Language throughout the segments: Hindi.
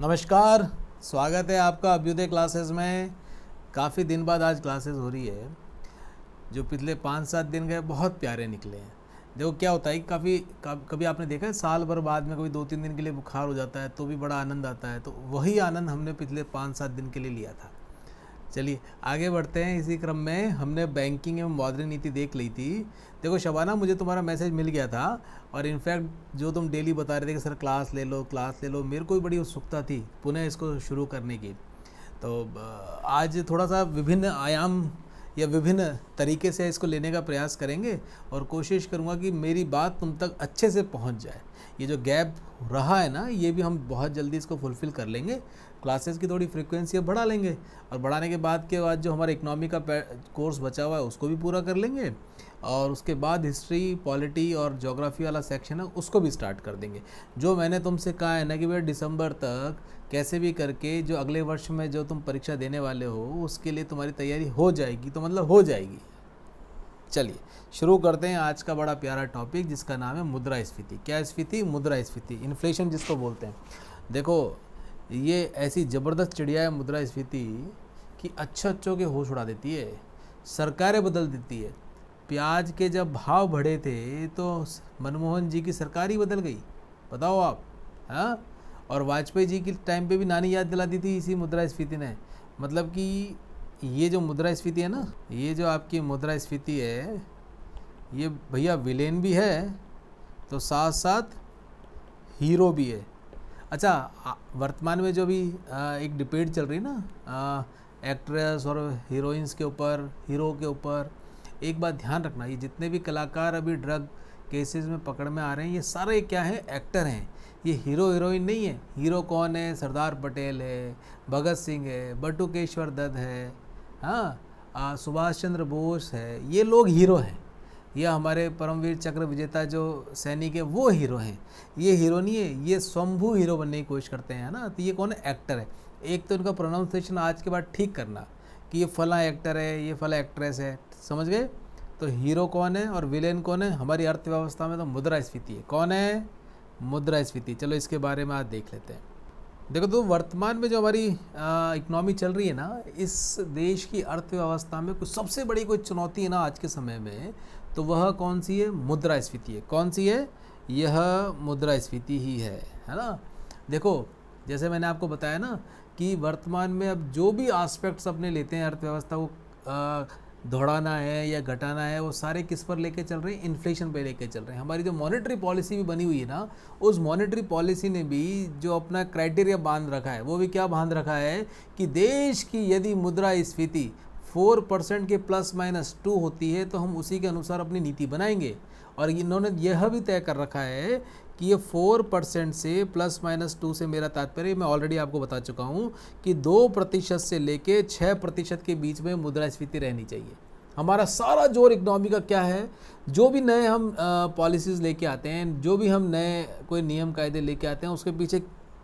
नमस्कार स्वागत है आपका अभ्युदय क्लासेस में काफ़ी दिन बाद आज क्लासेस हो रही है जो पिछले पाँच सात दिन गए बहुत प्यारे निकले हैं देखो क्या होता है कि काफ़ी कभी आपने देखा है साल भर बाद में कभी दो तीन दिन के लिए बुखार हो जाता है तो भी बड़ा आनंद आता है तो वही आनंद हमने पिछले पाँच सात दिन के लिए लिया था चलिए आगे बढ़ते हैं इसी क्रम में हमने बैंकिंग एवं मौद्रिक नीति देख ली थी देखो शबाना मुझे तुम्हारा मैसेज मिल गया था और इनफैक्ट जो तुम डेली बता रहे थे कि सर क्लास ले लो क्लास ले लो मेरे को भी बड़ी उत्सुकता थी पुनः इसको शुरू करने की तो आज थोड़ा सा विभिन्न आयाम या विभिन्न तरीके से इसको लेने का प्रयास करेंगे और कोशिश करूँगा कि मेरी बात तुम तक अच्छे से पहुँच जाए ये जो गैप रहा है ना ये भी हम बहुत जल्दी इसको फुलफ़िल कर लेंगे क्लासेस की थोड़ी फ्रिक्वेंसी अब बढ़ा लेंगे और बढ़ाने के बाद के बाद जो हमारा इकनॉमी का कोर्स बचा हुआ है उसको भी पूरा कर लेंगे और उसके बाद हिस्ट्री पॉलिटी और जोग्राफी वाला सेक्शन है उसको भी स्टार्ट कर देंगे जो मैंने तुमसे कहा है ना कि भैया दिसंबर तक कैसे भी करके जो अगले वर्ष में जो तुम परीक्षा देने वाले हो उसके लिए तुम्हारी तैयारी हो जाएगी तो मतलब हो जाएगी चलिए शुरू करते हैं आज का बड़ा प्यारा टॉपिक जिसका नाम है मुद्रा स्फीति क्या स्फीति स्फीति इन्फ्लेशन जिसको बोलते हैं देखो ये ऐसी ज़बरदस्त चिड़िया है स्फीति कि अच्छे अच्छों के होश उड़ा देती है सरकारें बदल देती है प्याज के जब भाव बढ़े थे तो मनमोहन जी की सरकार ही बदल गई बताओ आप हाँ और वाजपेयी जी के टाइम पे भी नानी याद दिलाती थी इसी मुद्रा स्फीति ने मतलब कि ये जो मुद्रा स्फीति है ना ये जो आपकी मुद्रा स्फीति है ये भैया विलेन भी है तो साथ साथ हीरो भी है अच्छा वर्तमान में जो भी एक डिबेट चल रही है ना एक्ट्रेस और हीरोइंस के ऊपर हीरो के ऊपर एक बात ध्यान रखना ये जितने भी कलाकार अभी ड्रग केसेस में पकड़ में आ रहे हैं ये सारे क्या हैं एक्टर हैं ये हीरो हीरोइन नहीं है हीरो कौन है सरदार पटेल है भगत सिंह है बटुकेश्वर दत्त है हाँ सुभाष चंद्र बोस है ये लोग हीरो हैं या हमारे परमवीर चक्र विजेता जो सैनिक है वो हीरो हैं ये हीरो नहीं है ये स्वंभू हीरो बनने की कोशिश करते हैं ना तो ये कौन है एक्टर है एक तो इनका प्रोनाउंसिएशन आज के बाद ठीक करना कि ये फला एक्टर है ये फला एक्ट्रेस है समझ गए तो हीरो कौन है और विलेन कौन है हमारी अर्थव्यवस्था में तो मुद्रास्फीति है कौन है मुद्रास्फीति चलो इसके बारे में आज देख लेते हैं देखो तो वर्तमान में जो हमारी इकनॉमी चल रही है ना इस देश की अर्थव्यवस्था में कुछ सबसे बड़ी कोई चुनौती है ना आज के समय में तो वह कौन सी है मुद्रा स्फीति है कौन सी है यह मुद्रा स्फीति ही है है ना देखो जैसे मैंने आपको बताया ना कि वर्तमान में अब जो भी आस्पेक्ट्स अपने लेते हैं अर्थव्यवस्था को दौड़ाना है या घटाना है वो सारे किस पर लेके चल रहे हैं इन्फ्लेशन पे लेके चल रहे हैं हमारी जो मॉनेटरी पॉलिसी भी बनी हुई है ना उस मॉनेटरी पॉलिसी ने भी जो अपना क्राइटेरिया बांध रखा है वो भी क्या बांध रखा है कि देश की यदि मुद्रा स्फीति फोर परसेंट के प्लस माइनस टू होती है तो हम उसी के अनुसार अपनी नीति बनाएंगे और इन्होंने यह भी तय कर रखा है कि ये फोर परसेंट से प्लस माइनस टू से मेरा तात्पर्य मैं ऑलरेडी आपको बता चुका हूँ कि दो प्रतिशत से लेके छः प्रतिशत के बीच में मुद्रास्फीति रहनी चाहिए हमारा सारा जोर इकनॉमी का क्या है जो भी नए हम पॉलिसीज़ लेके आते हैं जो भी हम नए कोई नियम कायदे लेके आते हैं उसके पीछे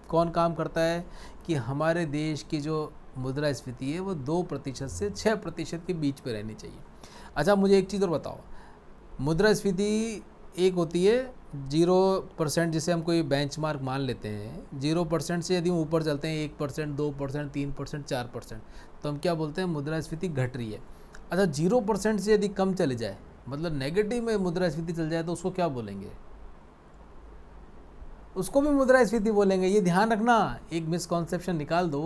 कौन काम करता है कि हमारे देश की जो मुद्रास्फीति है वो दो प्रतिशत से छः प्रतिशत के बीच पर रहनी चाहिए अच्छा मुझे एक चीज़ और बताओ मुद्रास्फीति एक होती है जीरो परसेंट जिसे हम कोई बेंचमार्क मान लेते हैं जीरो परसेंट से यदि हम ऊपर चलते हैं एक परसेंट दो परसेंट तीन परसेंट चार परसेंट तो हम क्या बोलते हैं मुद्रा स्फीति घट रही है अच्छा जीरो परसेंट से यदि कम चले जाए मतलब नेगेटिव में मुद्रा स्फीति चल जाए तो उसको क्या बोलेंगे उसको भी मुद्रा स्फीति बोलेंगे ये ध्यान रखना एक मिसकॉन्सेप्शन निकाल दो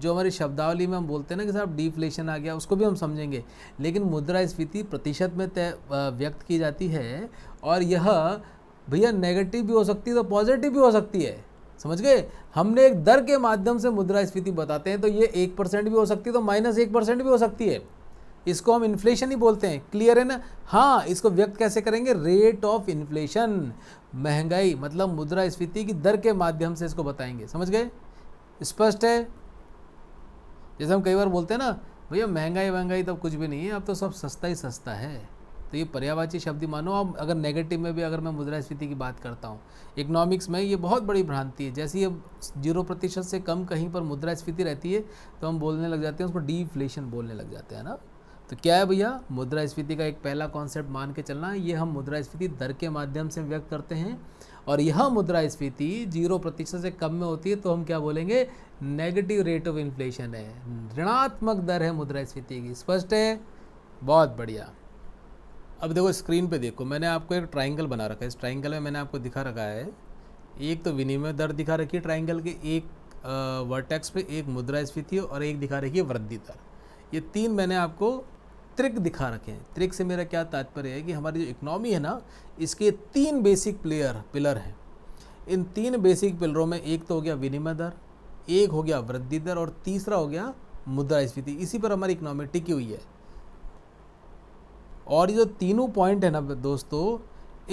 जो हमारी शब्दावली में हम बोलते हैं ना कि साहब डिफ्लेशन आ गया उसको भी हम समझेंगे लेकिन मुद्रा स्फीति प्रतिशत में तय व्यक्त की जाती है और यह भैया नेगेटिव भी हो सकती है तो पॉजिटिव भी हो सकती है समझ गए हमने एक दर के माध्यम से मुद्रा स्फीति बताते हैं तो ये एक परसेंट भी हो सकती है तो माइनस एक परसेंट भी हो सकती है इसको हम इन्फ्लेशन ही बोलते हैं क्लियर है ना हाँ इसको व्यक्त कैसे करेंगे रेट ऑफ इन्फ्लेशन महंगाई मतलब मुद्रा स्फीति की दर के माध्यम से इसको बताएंगे समझ गए स्पष्ट है जैसे हम कई बार बोलते हैं ना भैया महंगाई महंगाई तब कुछ भी नहीं है अब तो सब सस्ता ही सस्ता है तो ये पर्यावाची शब्द ही मानो अब अगर नेगेटिव में भी अगर मैं मुद्रा स्फीति की बात करता हूँ इकोनॉमिक्स में ये बहुत बड़ी भ्रांति है जैसे ये जीरो प्रतिशत से कम कहीं पर मुद्रा स्फीति रहती है तो हम बोलने लग जाते हैं उसको डीफ्लेशन बोलने लग जाते हैं ना तो क्या है भैया मुद्रास्फीति का एक पहला कॉन्सेप्ट मान के चलना ये हम मुद्रास्फीति दर के माध्यम से व्यक्त करते हैं और यह मुद्रा स्फीति जीरो प्रतिशत से कम में होती है तो हम क्या बोलेंगे नेगेटिव रेट ऑफ इन्फ्लेशन है ऋणात्मक दर है मुद्रास्फीति की स्पष्ट है बहुत बढ़िया अब देखो स्क्रीन पे देखो मैंने आपको एक ट्राइंगल बना रखा है इस ट्राइंगल में मैंने आपको दिखा रखा है एक तो विनिमय दर दिखा रखी है ट्राइंगल के एक वर्टेक्स पे एक मुद्रा स्फीति और एक दिखा रखी है वृद्धि दर ये तीन मैंने आपको त्रिक दिखा रखे हैं त्रिक से मेरा क्या तात्पर्य है कि हमारी जो इकनॉमी है ना इसके तीन बेसिक प्लेयर पिलर हैं इन तीन बेसिक पिलरों में एक तो हो गया विनिमय दर एक हो गया वृद्धि दर और तीसरा हो गया मुद्रास्फीति इसी पर हमारी इकनॉमी टिकी हुई है और ये जो तीनों पॉइंट है ना दोस्तों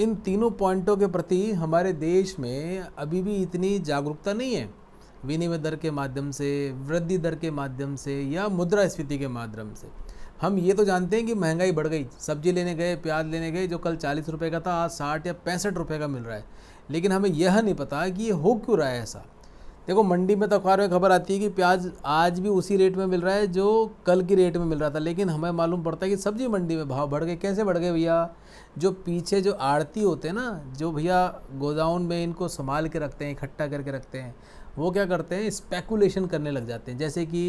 इन तीनों पॉइंटों के प्रति हमारे देश में अभी भी इतनी जागरूकता नहीं है विनिमय दर के माध्यम से वृद्धि दर के माध्यम से या मुद्रास्फीति के माध्यम से हम ये तो जानते हैं कि महंगाई बढ़ गई सब्जी लेने गए प्याज लेने गए जो कल चालीस रुपये का था आज साठ या पैंसठ रुपये का मिल रहा है लेकिन हमें यह नहीं पता कि ये हो क्यों रहा है ऐसा देखो मंडी में तो अखबार में खबर आती है कि प्याज आज भी उसी रेट में मिल रहा है जो कल की रेट में मिल रहा था लेकिन हमें मालूम पड़ता है कि सब्जी मंडी में भाव बढ़ गए कैसे बढ़ गए भैया जो पीछे जो आड़ती होते हैं ना जो भैया गोदाउन में इनको संभाल के रखते हैं इकट्ठा करके रखते हैं वो क्या करते हैं स्पेकुलेशन करने लग जाते हैं जैसे कि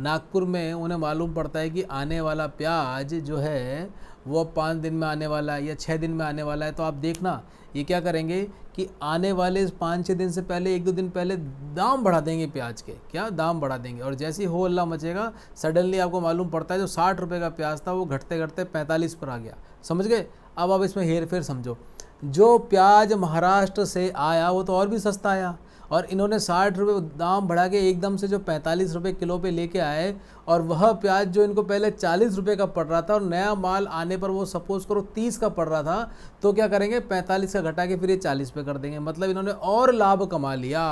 नागपुर में उन्हें मालूम पड़ता है कि आने वाला प्याज जो है वो पाँच दिन में आने वाला है या छः दिन में आने वाला है तो आप देखना ये क्या करेंगे कि आने वाले पाँच छः दिन से पहले एक दो दिन पहले दाम बढ़ा देंगे प्याज के क्या दाम बढ़ा देंगे और जैसे ही हो अल्लाह मचेगा सडनली आपको मालूम पड़ता है जो साठ रुपये का प्याज था वो घटते घटते पैंतालीस पर आ गया समझ गए अब आप इसमें हेर फेर समझो जो प्याज महाराष्ट्र से आया वो तो और भी सस्ता आया और इन्होंने साठ रुपये दाम बढ़ा के एकदम से जो पैंतालीस रुपये किलो पे लेके आए और वह प्याज जो इनको पहले चालीस रुपये का पड़ रहा था और नया माल आने पर वो सपोज़ करो तीस का पड़ रहा था तो क्या करेंगे पैंतालीस का घटा के फिर ये चालीस पे कर देंगे मतलब इन्होंने और लाभ कमा लिया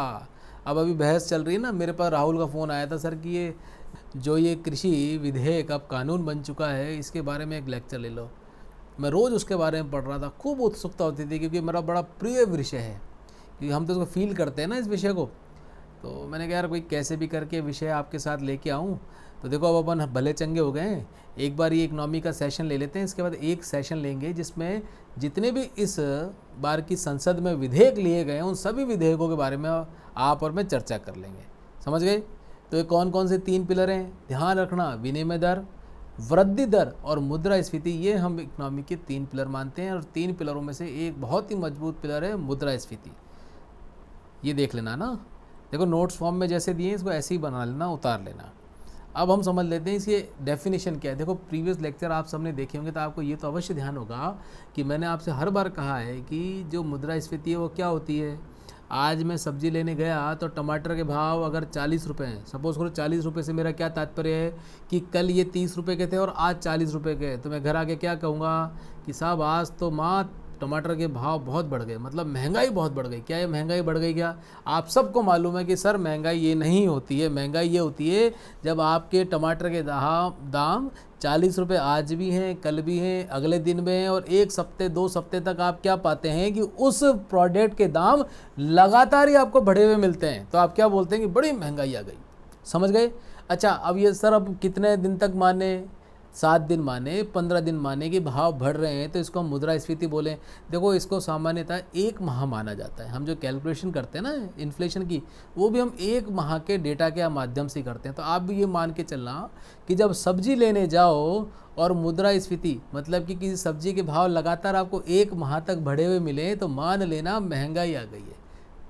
अब अभी बहस चल रही है ना मेरे पास राहुल का फ़ोन आया था सर कि ये जो ये कृषि विधेयक अब कानून बन चुका है इसके बारे में एक लेक्चर ले लो मैं रोज़ उसके बारे में पढ़ रहा था खूब उत्सुकता होती थी क्योंकि मेरा बड़ा प्रिय विषय है क्योंकि हम तो उसको फील करते हैं ना इस विषय को तो मैंने कहा यार कोई कैसे भी करके विषय आपके साथ लेके आऊँ तो देखो अब अपन भले चंगे हो गए हैं एक बार ये इकनॉमी का सेशन ले लेते हैं इसके बाद एक सेशन लेंगे जिसमें जितने भी इस बार की संसद में विधेयक लिए गए हैं उन सभी विधेयकों के बारे में आप और मैं चर्चा कर लेंगे समझ गए तो ये कौन कौन से तीन पिलर हैं ध्यान रखना विनिमय दर वृद्धि दर और मुद्रा स्फीति ये हम इकनॉमी के तीन पिलर मानते हैं और तीन पिलरों में से एक बहुत ही मजबूत पिलर है मुद्रा स्फीति ये देख लेना ना देखो नोट्स फॉर्म में जैसे दिए इसको ऐसे ही बना लेना उतार लेना अब हम समझ लेते हैं इसके डेफिनेशन क्या है देखो प्रीवियस लेक्चर आप सबने देखे होंगे तो आपको ये तो अवश्य ध्यान होगा कि मैंने आपसे हर बार कहा है कि जो मुद्रा स्फीति है वो क्या होती है आज मैं सब्जी लेने गया तो टमाटर के भाव अगर चालीस रुपये हैं सपोज़ करो चालीस रुपये से मेरा क्या तात्पर्य है कि कल ये तीस रुपये के थे और आज चालीस रुपये के तो मैं घर आके क्या कहूँगा कि साहब आज तो माँ टमाटर के भाव बहुत बढ़ गए मतलब महंगाई बहुत बढ़ गई क्या ये महंगाई बढ़ गई क्या आप सबको मालूम है कि सर महंगाई ये नहीं होती है महंगाई ये होती है जब आपके टमाटर के दाम चालीस रुपये आज भी हैं कल भी हैं अगले दिन में हैं और एक सप्ते दो सप्ते तक आप क्या पाते हैं कि उस प्रोडक्ट के दाम लगातार ही आपको बढ़े हुए मिलते हैं तो आप क्या बोलते हैं कि बड़ी महंगाई आ गई समझ गए अच्छा अब ये सर अब कितने दिन तक माने सात दिन माने पंद्रह दिन माने कि भाव बढ़ रहे हैं तो इसको हम मुद्रा स्फीति बोलें देखो इसको सामान्यतः एक माह माना जाता है हम जो कैलकुलेशन करते हैं ना इन्फ्लेशन की वो भी हम एक माह के डेटा के माध्यम से करते हैं तो आप भी ये मान के चलना कि जब सब्जी लेने जाओ और मुद्रा स्फीति मतलब कि किसी सब्जी के भाव लगातार आपको एक माह तक बढ़े हुए मिले तो मान लेना महंगाई आ गई है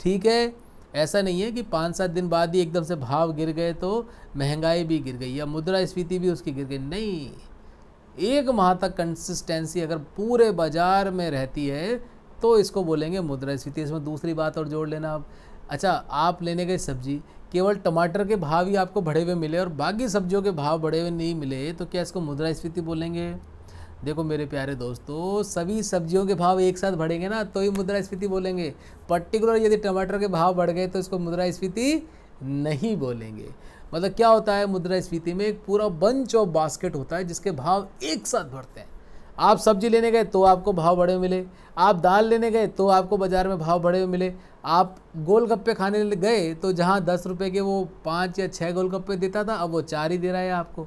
ठीक है ऐसा नहीं है कि पाँच सात दिन बाद ही एकदम से भाव गिर गए तो महंगाई भी गिर गई या मुद्रा स्फीति भी उसकी गिर गई नहीं एक माह तक कंसिस्टेंसी अगर पूरे बाज़ार में रहती है तो इसको बोलेंगे मुद्रा स्फीति इसमें दूसरी बात और जोड़ लेना आप अच्छा आप लेने गए सब्जी केवल टमाटर के भाव ही आपको बढ़े हुए मिले और बाकी सब्जियों के भाव बढ़े हुए नहीं मिले तो क्या इसको मुद्रा स्फीति बोलेंगे देखो मेरे प्यारे दोस्तों सभी सब्जियों के भाव एक साथ बढ़ेंगे ना तो ही मुद्रास्फीति बोलेंगे पर्टिकुलर यदि टमाटर के भाव बढ़ गए तो इसको मुद्रास्फीति नहीं बोलेंगे मतलब क्या होता है मुद्रास्फीति में एक पूरा बंच ऑफ बास्केट होता है जिसके भाव एक साथ बढ़ते हैं आप सब्जी लेने गए तो आपको भाव बड़े मिले आप दाल लेने गए तो आपको बाज़ार में भाव बड़े मिले आप गोलगप्पे खाने गए तो जहाँ दस रुपये के वो पाँच या छः गोलगप्पे देता था अब वो चार ही दे रहा है आपको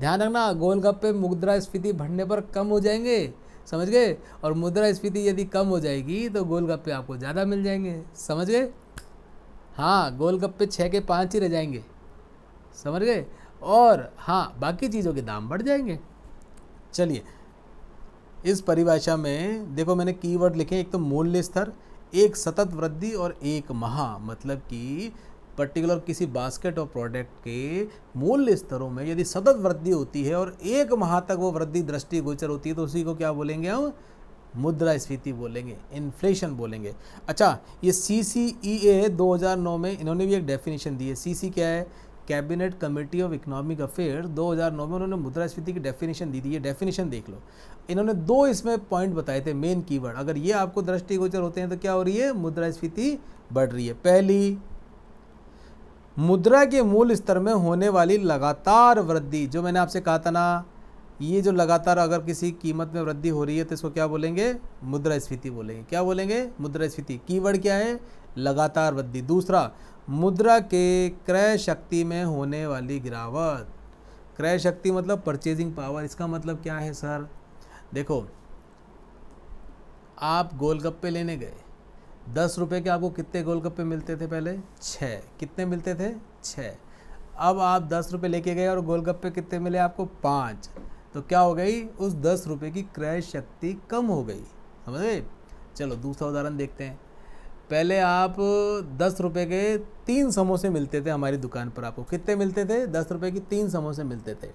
ध्यान रखना गोलगप्पे मुद्रा स्फीति बढ़ने पर कम हो जाएंगे समझ गए और मुद्रा स्फीति यदि कम हो जाएगी तो गोलगप्पे आपको ज़्यादा मिल जाएंगे समझ गए हाँ गोलगप्पे छः के पाँच ही रह जाएंगे समझ गए और हाँ बाकी चीज़ों के दाम बढ़ जाएंगे चलिए इस परिभाषा में देखो मैंने कीवर्ड लिखे एक तो मूल्य स्तर एक सतत वृद्धि और एक महा मतलब कि पर्टिकुलर किसी बास्केट और प्रोडक्ट के मूल्य स्तरों में यदि सतत वृद्धि होती है और एक माह तक वो वृद्धि दृष्टि गोचर होती है तो उसी को क्या बोलेंगे हम मुद्रा स्फीति बोलेंगे इन्फ्लेशन बोलेंगे अच्छा ये सी सी ई ए दो हज़ार नौ में इन्होंने भी एक डेफिनेशन दी है सी सी क्या है cabinet committee of economic affair 2009 में उन्होंने मुद्रास्फीति की डेफिनेशन दी थी ये डेफिनेशन देख लो इन्होंने दो इसमें पॉइंट बताए थे मेन कीवर्ड अगर ये आपको दृष्टिगोचर होते हैं तो क्या हो रही है मुद्रा स्फीति बढ़ रही है पहली मुद्रा के मूल स्तर में होने वाली लगातार वृद्धि जो मैंने आपसे कहा था ना ये जो लगातार अगर किसी कीमत में वृद्धि हो रही है तो इसको क्या बोलेंगे मुद्रा स्फीति बोलेंगे क्या बोलेंगे मुद्रा स्फीति कीवर्ड क्या है लगातार वृद्धि दूसरा मुद्रा के क्रय शक्ति में होने वाली गिरावट क्रय शक्ति मतलब परचेजिंग पावर इसका मतलब क्या है सर देखो आप गोलगप्पे लेने गए दस रुपये के आपको कितने गोलगप्पे मिलते थे पहले छः कितने मिलते थे छः अब आप दस रुपये लेके गए और गोलगप्पे कितने मिले आपको पाँच तो क्या हो गई उस दस रुपये की क्रय शक्ति कम हो गई समझ गए चलो दूसरा उदाहरण देखते हैं पहले आप दस रुपये के तीन समोसे मिलते थे हमारी दुकान पर आपको कितने मिलते थे दस रुपये की तीन समोसे मिलते थे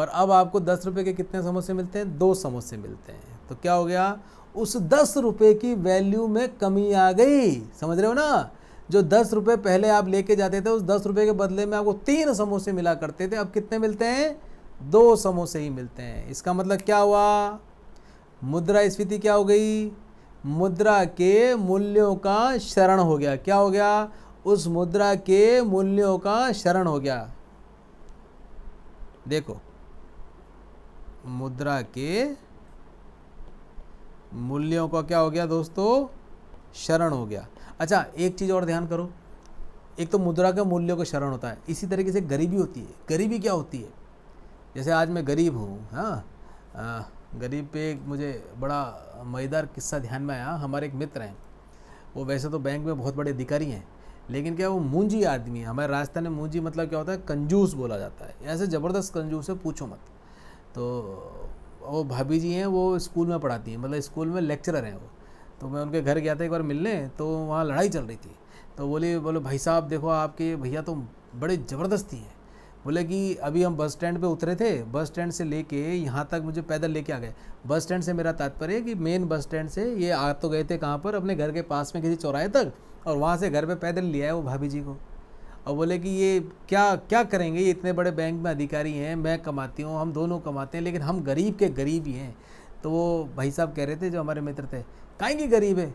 और अब आपको दस रुपये के कितने समोसे मिलते हैं दो समोसे मिलते हैं तो क्या हो गया उस दस रुपये की वैल्यू में कमी आ गई समझ रहे हो ना जो दस रुपये पहले आप लेके जाते थे उस दस रुपये के बदले में आपको तीन समोसे मिला करते थे अब कितने मिलते हैं दो समोसे ही मिलते हैं इसका मतलब क्या हुआ मुद्रा स्फीति क्या हो गई मुद्रा के मूल्यों का शरण हो गया क्या हो गया उस मुद्रा के मूल्यों का शरण हो गया देखो मुद्रा के मूल्यों का क्या हो गया दोस्तों शरण हो गया अच्छा एक चीज़ और ध्यान करो एक तो मुद्रा के मूल्यों का शरण होता है इसी तरीके से गरीबी होती है गरीबी क्या होती है जैसे आज मैं गरीब हूँ हाँ गरीब पे एक मुझे बड़ा मज़ेदार किस्सा ध्यान में आया हमारे एक मित्र हैं वो वैसे तो बैंक में बहुत बड़े अधिकारी हैं लेकिन क्या वो मूंजी आदमी है हमारे राजस्थान में मूंजी मतलब क्या होता है कंजूस बोला जाता है ऐसे ज़बरदस्त कंजूस है पूछो मत तो वो भाभी जी हैं वो स्कूल में पढ़ाती हैं मतलब स्कूल में लेक्चरर हैं वो तो मैं उनके घर गया था एक बार मिलने तो वहाँ लड़ाई चल रही थी तो बोले बोले भाई साहब देखो आपके भैया तो बड़े ज़बरदस्ती हैं बोले कि अभी हम बस स्टैंड पे उतरे थे बस स्टैंड से लेके यहाँ तक मुझे पैदल लेके आ गए बस स्टैंड से मेरा तात्पर्य कि मेन बस स्टैंड से ये आ तो गए थे कहाँ पर अपने घर के पास में किसी चौराहे तक और वहाँ से घर पे पैदल लिया है वो भाभी जी को और बोले कि ये क्या क्या करेंगे ये इतने बड़े बैंक में अधिकारी हैं मैं कमाती हूँ हम दोनों कमाते हैं लेकिन हम गरीब के गरीब ही हैं तो वो भाई साहब कह रहे थे जो हमारे मित्र थे काहे की गरीब है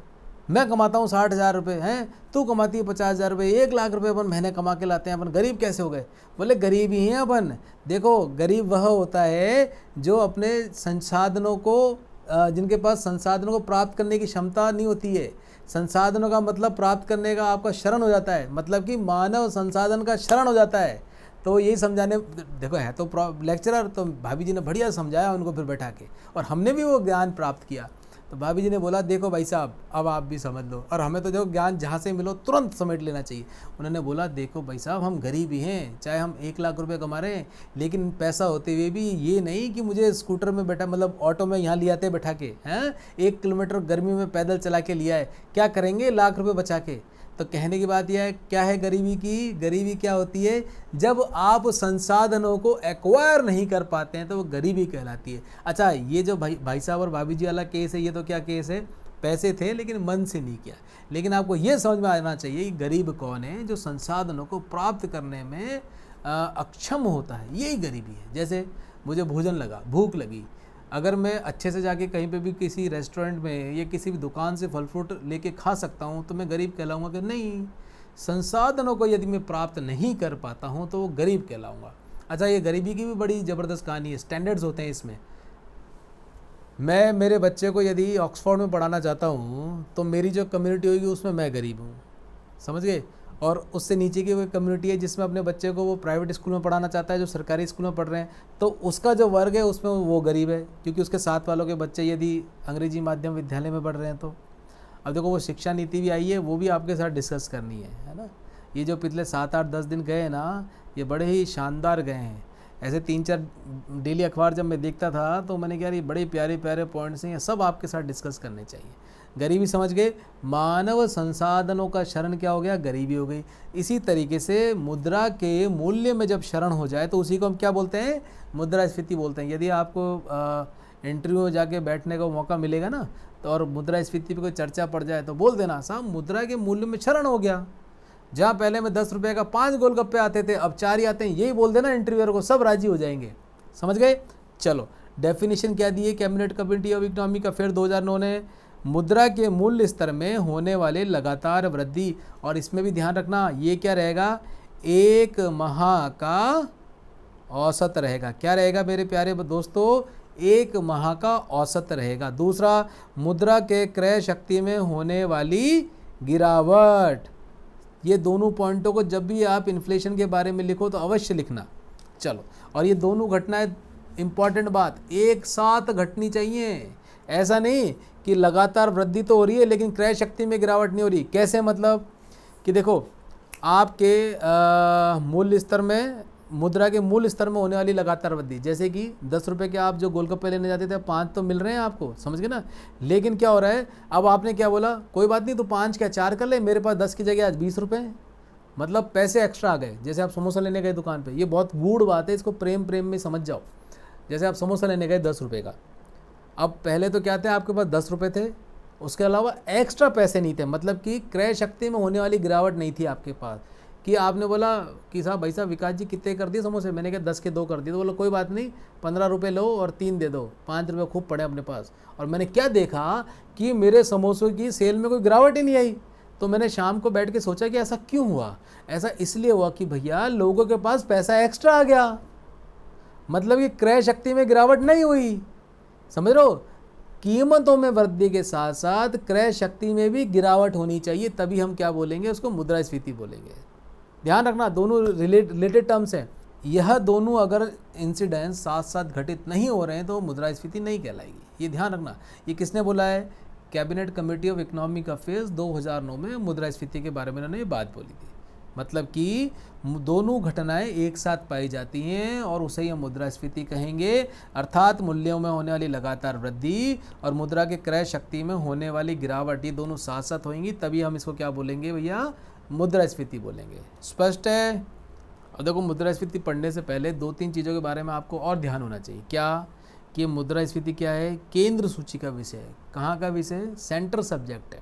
मैं कमाता हूँ साठ हज़ार रुपये हैं तू कमाती है पचास हज़ार रुपये एक लाख रुपये अपन महीने कमा के लाते हैं अपन गरीब कैसे हो गए बोले गरीब ही हैं अपन देखो गरीब वह होता है जो अपने संसाधनों को जिनके पास संसाधनों को प्राप्त करने की क्षमता नहीं होती है संसाधनों का मतलब प्राप्त करने का आपका शरण हो जाता है मतलब कि मानव संसाधन का शरण हो जाता है तो यही समझाने देखो है तो लेक्चरर तो भाभी जी ने बढ़िया समझाया उनको फिर बैठा के और हमने भी वो ज्ञान प्राप्त किया तो भाभी जी ने बोला देखो भाई साहब अब आप भी समझ लो और हमें तो देखो ज्ञान जहाँ से मिलो तुरंत समेट लेना चाहिए उन्होंने बोला देखो भाई साहब हम गरीब ही हैं चाहे हम एक लाख रुपये कमा रहे हैं लेकिन पैसा होते हुए भी ये नहीं कि मुझे स्कूटर में बैठा मतलब ऑटो में यहाँ ले आते बैठा के हैं एक किलोमीटर गर्मी में पैदल चला के लिया है क्या करेंगे लाख रुपये बचा के तो कहने की बात यह है क्या है गरीबी की गरीबी क्या होती है जब आप संसाधनों को एक्वायर नहीं कर पाते हैं तो वो गरीबी कहलाती है अच्छा ये जो भाई भाई साहब और भाभी जी वाला केस है ये तो क्या केस है पैसे थे लेकिन मन से नहीं किया लेकिन आपको ये समझ में आना चाहिए कि गरीब कौन है जो संसाधनों को प्राप्त करने में अक्षम होता है यही गरीबी है जैसे मुझे भोजन लगा भूख लगी अगर मैं अच्छे से जाके कहीं पे भी किसी रेस्टोरेंट में या किसी भी दुकान से फल फ्रूट लेके खा सकता हूँ तो मैं गरीब कहलाऊँगा कि नहीं संसाधनों को यदि मैं प्राप्त नहीं कर पाता हूँ तो वो गरीब कहलाऊँगा अच्छा ये गरीबी की भी बड़ी ज़बरदस्त कहानी है स्टैंडर्ड्स होते हैं इसमें मैं मेरे बच्चे को यदि ऑक्सफोर्ड में पढ़ाना चाहता हूँ तो मेरी जो कम्युनिटी होगी उसमें मैं गरीब हूँ समझ गए और उससे नीचे की कोई कम्युनिटी है जिसमें अपने बच्चे को वो प्राइवेट स्कूल में पढ़ाना चाहता है जो सरकारी स्कूल में पढ़ रहे हैं तो उसका जो वर्ग है उसमें वो गरीब है क्योंकि उसके साथ वालों के बच्चे यदि अंग्रेजी माध्यम विद्यालय में पढ़ रहे हैं तो अब देखो वो शिक्षा नीति भी आई है वो भी आपके साथ डिस्कस करनी है है ना ये जो पिछले सात आठ दस दिन गए ना ये बड़े ही शानदार गए हैं ऐसे तीन चार डेली अखबार जब मैं देखता था तो मैंने कहा ये बड़े प्यारे प्यारे पॉइंट्स हैं सब आपके साथ डिस्कस करने चाहिए गरीबी समझ गए मानव संसाधनों का शरण क्या हो गया गरीबी हो गई इसी तरीके से मुद्रा के मूल्य में जब शरण हो जाए तो उसी को हम क्या बोलते हैं मुद्रा स्फीति बोलते हैं यदि आपको इंटरव्यू में जाके बैठने का मौका मिलेगा ना तो और मुद्रा स्फीति पर कोई चर्चा पड़ जाए तो बोल देना साहब मुद्रा के मूल्य में शरण हो गया जहाँ पहले में दस रुपये का पाँच गोलगप्पे आते थे अब चार ही आते हैं यही बोल देना इंटरव्यूअर को सब राजी हो जाएंगे समझ गए चलो डेफिनेशन क्या दिए cabinet committee of economic affair दो हज़ार नौ ने मुद्रा के मूल्य स्तर में होने वाले लगातार वृद्धि और इसमें भी ध्यान रखना ये क्या रहेगा एक माह का औसत रहेगा क्या रहेगा मेरे प्यारे दोस्तों एक माह का औसत रहेगा दूसरा मुद्रा के क्रय शक्ति में होने वाली गिरावट ये दोनों पॉइंटों को जब भी आप इन्फ्लेशन के बारे में लिखो तो अवश्य लिखना चलो और ये दोनों घटनाएं इम्पॉर्टेंट बात एक साथ घटनी चाहिए ऐसा नहीं कि लगातार वृद्धि तो हो रही है लेकिन क्रय शक्ति में गिरावट नहीं हो रही कैसे मतलब कि देखो आपके मूल्य स्तर में मुद्रा के मूल स्तर में होने वाली लगातार वृद्धि जैसे कि दस रुपये के आप जो गोलगप्पे लेने जाते थे पाँच तो मिल रहे हैं आपको समझ गए ना लेकिन क्या हो रहा है अब आपने क्या बोला कोई बात नहीं तो पाँच क्या चार कर ले मेरे पास दस की जगह आज बीस रुपये हैं मतलब पैसे एक्स्ट्रा आ गए जैसे आप समोसा लेने गए दुकान पर ये बहुत गूढ़ बात है इसको प्रेम प्रेम में समझ जाओ जैसे आप समोसा लेने गए दस रुपये का अब पहले तो क्या थे आपके पास दस रुपये थे उसके अलावा एक्स्ट्रा पैसे नहीं थे मतलब कि क्रय शक्ति में होने वाली गिरावट नहीं थी आपके पास कि आपने बोला कि साहब भाई साहब विकास जी कितने कर दिए समोसे मैंने कहा दस के दो कर दिए तो बोला कोई बात नहीं पंद्रह रुपये लो और तीन दे दो पाँच रुपये खूब पड़े अपने पास और मैंने क्या देखा कि मेरे समोसों की सेल में कोई गिरावट ही नहीं आई तो मैंने शाम को बैठ के सोचा कि ऐसा क्यों हुआ ऐसा इसलिए हुआ कि भैया लोगों के पास पैसा एक्स्ट्रा आ गया मतलब कि क्रय शक्ति में गिरावट नहीं हुई समझ रहे हो कीमतों में वृद्धि के साथ साथ क्रय शक्ति में भी गिरावट होनी चाहिए तभी हम क्या बोलेंगे उसको मुद्रास्फीति बोलेंगे ध्यान रखना दोनों रिलेटेड टर्म्स हैं यह दोनों अगर इंसिडेंस साथ साथ घटित नहीं हो रहे हैं तो मुद्रास्फीति नहीं कहलाएगी ये ध्यान रखना ये किसने बोला है cabinet committee of economic affairs 2009 में मुद्रास्फीति के बारे में उन्होंने बात बोली थी मतलब कि दोनों घटनाएं एक साथ पाई जाती हैं और उसे ही हम मुद्रास्फीति कहेंगे अर्थात मूल्यों में होने वाली लगातार वृद्धि और मुद्रा के क्रय शक्ति में होने वाली गिरावट ये दोनों साथ साथ होंगी तभी हम इसको क्या बोलेंगे भैया मुद्रास्फीति बोलेंगे स्पष्ट है अब देखो मुद्रास्फीति पढ़ने से पहले दो तीन चीज़ों के बारे में आपको और ध्यान होना चाहिए क्या कि मुद्रास्फीति क्या है केंद्र सूची का विषय है कहाँ का विषय सेंटर सब्जेक्ट है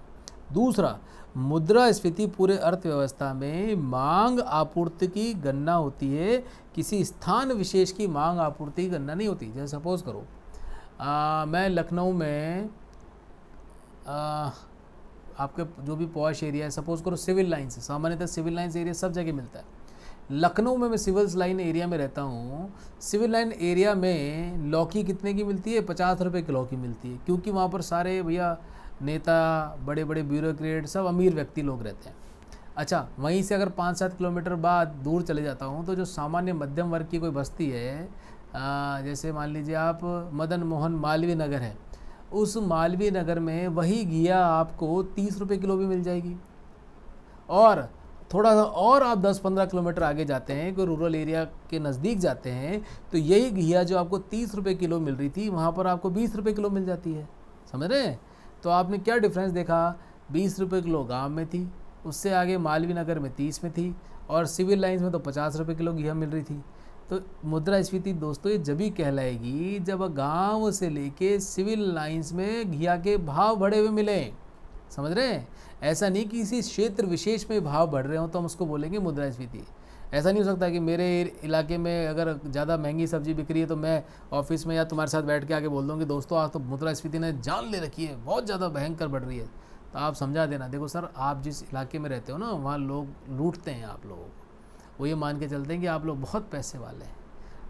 दूसरा मुद्रास्फीति पूरे अर्थव्यवस्था में मांग आपूर्ति की गणना होती है किसी स्थान विशेष की मांग आपूर्ति की गणना नहीं होती जैसे सपोज़ करो आ, मैं लखनऊ में आ, आपके जो भी पॉश एरिया है सपोज़ करो सिविल लाइन्स सामान्यतः सिविल लाइन्स एरिया सब जगह मिलता है लखनऊ में मैं सिविल लाइन एरिया में रहता हूँ सिविल लाइन एरिया में लौकी कितने की मिलती है पचास रुपये की लौकी मिलती है क्योंकि वहाँ पर सारे भैया नेता बड़े बड़े ब्यूरोक्रेट सब अमीर व्यक्ति लोग रहते हैं अच्छा वहीं से अगर पाँच सात किलोमीटर बाद दूर चले जाता हूँ तो जो सामान्य मध्यम वर्ग की कोई बस्ती है आ, जैसे मान लीजिए आप मदन मोहन मालवीय नगर है उस मालवीय नगर में वही घिया आपको तीस रुपये किलो भी मिल जाएगी और थोड़ा सा और आप 10-15 किलोमीटर आगे जाते हैं कोई रूरल एरिया के नज़दीक जाते हैं तो यही घिया जो आपको तीस रुपये किलो मिल रही थी वहाँ पर आपको बीस रुपये किलो मिल जाती है समझ रहे हैं तो आपने क्या डिफरेंस देखा बीस रुपये किलो गाँव में थी उससे आगे मालवी नगर में तीस में थी और सिविल लाइन्स में तो पचास रुपये किलो घिया मिल रही थी तो मुद्रा स्फीति दोस्तों ये जब ही कहलाएगी जब गांव से लेके सिविल लाइंस में घिया के भाव बढ़े हुए मिले समझ रहे हैं ऐसा नहीं कि किसी क्षेत्र विशेष में भाव बढ़ रहे हों तो हम उसको बोलेंगे मुद्रा स्फीति ऐसा नहीं हो सकता कि मेरे इलाके में अगर ज़्यादा महंगी सब्जी बिक रही है तो मैं ऑफिस में या तुम्हारे साथ बैठ के आके बोल दूँ कि दोस्तों आज तो मुद्रा स्फीति ने जान ले रखी है बहुत ज़्यादा भयंकर बढ़ रही है तो आप समझा देना देखो सर आप जिस इलाके में रहते हो ना वहाँ लोग लूटते हैं आप लोगों को वो ये मान के चलते हैं कि आप लोग बहुत पैसे वाले हैं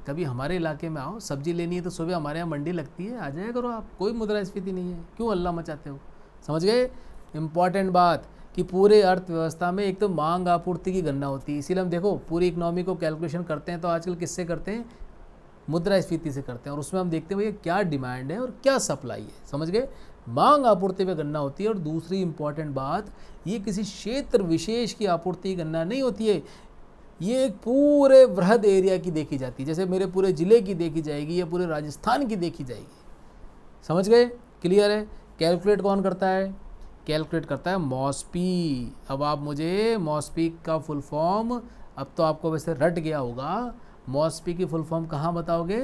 कभी हमारे इलाके में आओ सब्जी लेनी है तो सुबह हमारे यहाँ मंडी लगती है आ जाया करो आप कोई मुद्रास्फीति नहीं है क्यों अल्लाह मचाते हो समझ गए इम्पॉर्टेंट बात कि पूरे अर्थव्यवस्था में एक तो मांग आपूर्ति की गणना होती है इसीलिए हम देखो पूरी इकनॉमी को कैलकुलेशन करते हैं तो आजकल किससे करते हैं मुद्रास्फीति से करते हैं और उसमें हम देखते हैं भैया क्या डिमांड है और क्या सप्लाई है समझ गए मांग आपूर्ति में गणना होती है और दूसरी इम्पॉर्टेंट बात ये किसी क्षेत्र विशेष की आपूर्ति गणना नहीं होती है ये एक पूरे वृहद एरिया की देखी जाती है जैसे मेरे पूरे ज़िले की देखी जाएगी या पूरे राजस्थान की देखी जाएगी समझ गए क्लियर है कैलकुलेट कौन करता है कैलकुलेट करता है मॉसपी अब आप मुझे मॉसपी का फुल फॉर्म अब तो आपको वैसे रट गया होगा मॉसपी की फुल फॉर्म कहाँ बताओगे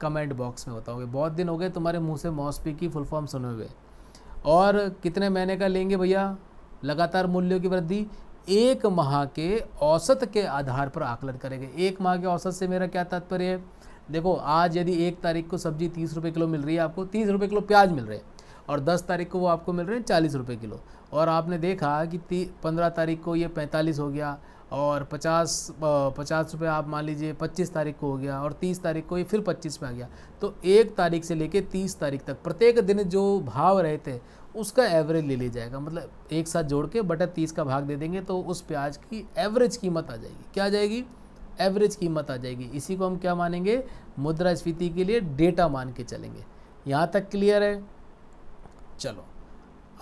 कमेंट बॉक्स में बताओगे बहुत दिन हो गए तुम्हारे मुंह से मॉसपी की फुल फॉर्म सुने हुए और कितने महीने का लेंगे भैया लगातार मूल्यों की वृद्धि एक माह के औसत के आधार पर आकलन करेंगे एक माह के औसत से मेरा क्या तात्पर्य है देखो आज यदि एक तारीख को सब्जी तीस रुपये किलो मिल रही है आपको तीस रुपये किलो प्याज मिल रहे हैं और दस तारीख को वो आपको मिल रहे हैं चालीस रुपये किलो और आपने देखा कि पंद्रह तारीख को ये पैंतालीस हो गया और पचास पचास रुपये आप मान लीजिए पच्चीस तारीख को हो गया और तीस तारीख को ये फिर पच्चीस में आ गया तो एक तारीख से लेकर तीस तारीख तक प्रत्येक दिन जो भाव रहे थे उसका एवरेज ले लिया जाएगा मतलब एक साथ जोड़ के बटर तीस का भाग दे देंगे तो उस प्याज की एवरेज कीमत आ जाएगी क्या आ जाएगी एवरेज कीमत आ जाएगी इसी को हम क्या मानेंगे मुद्रा स्फीति के लिए डेटा मान के चलेंगे यहाँ तक क्लियर है चलो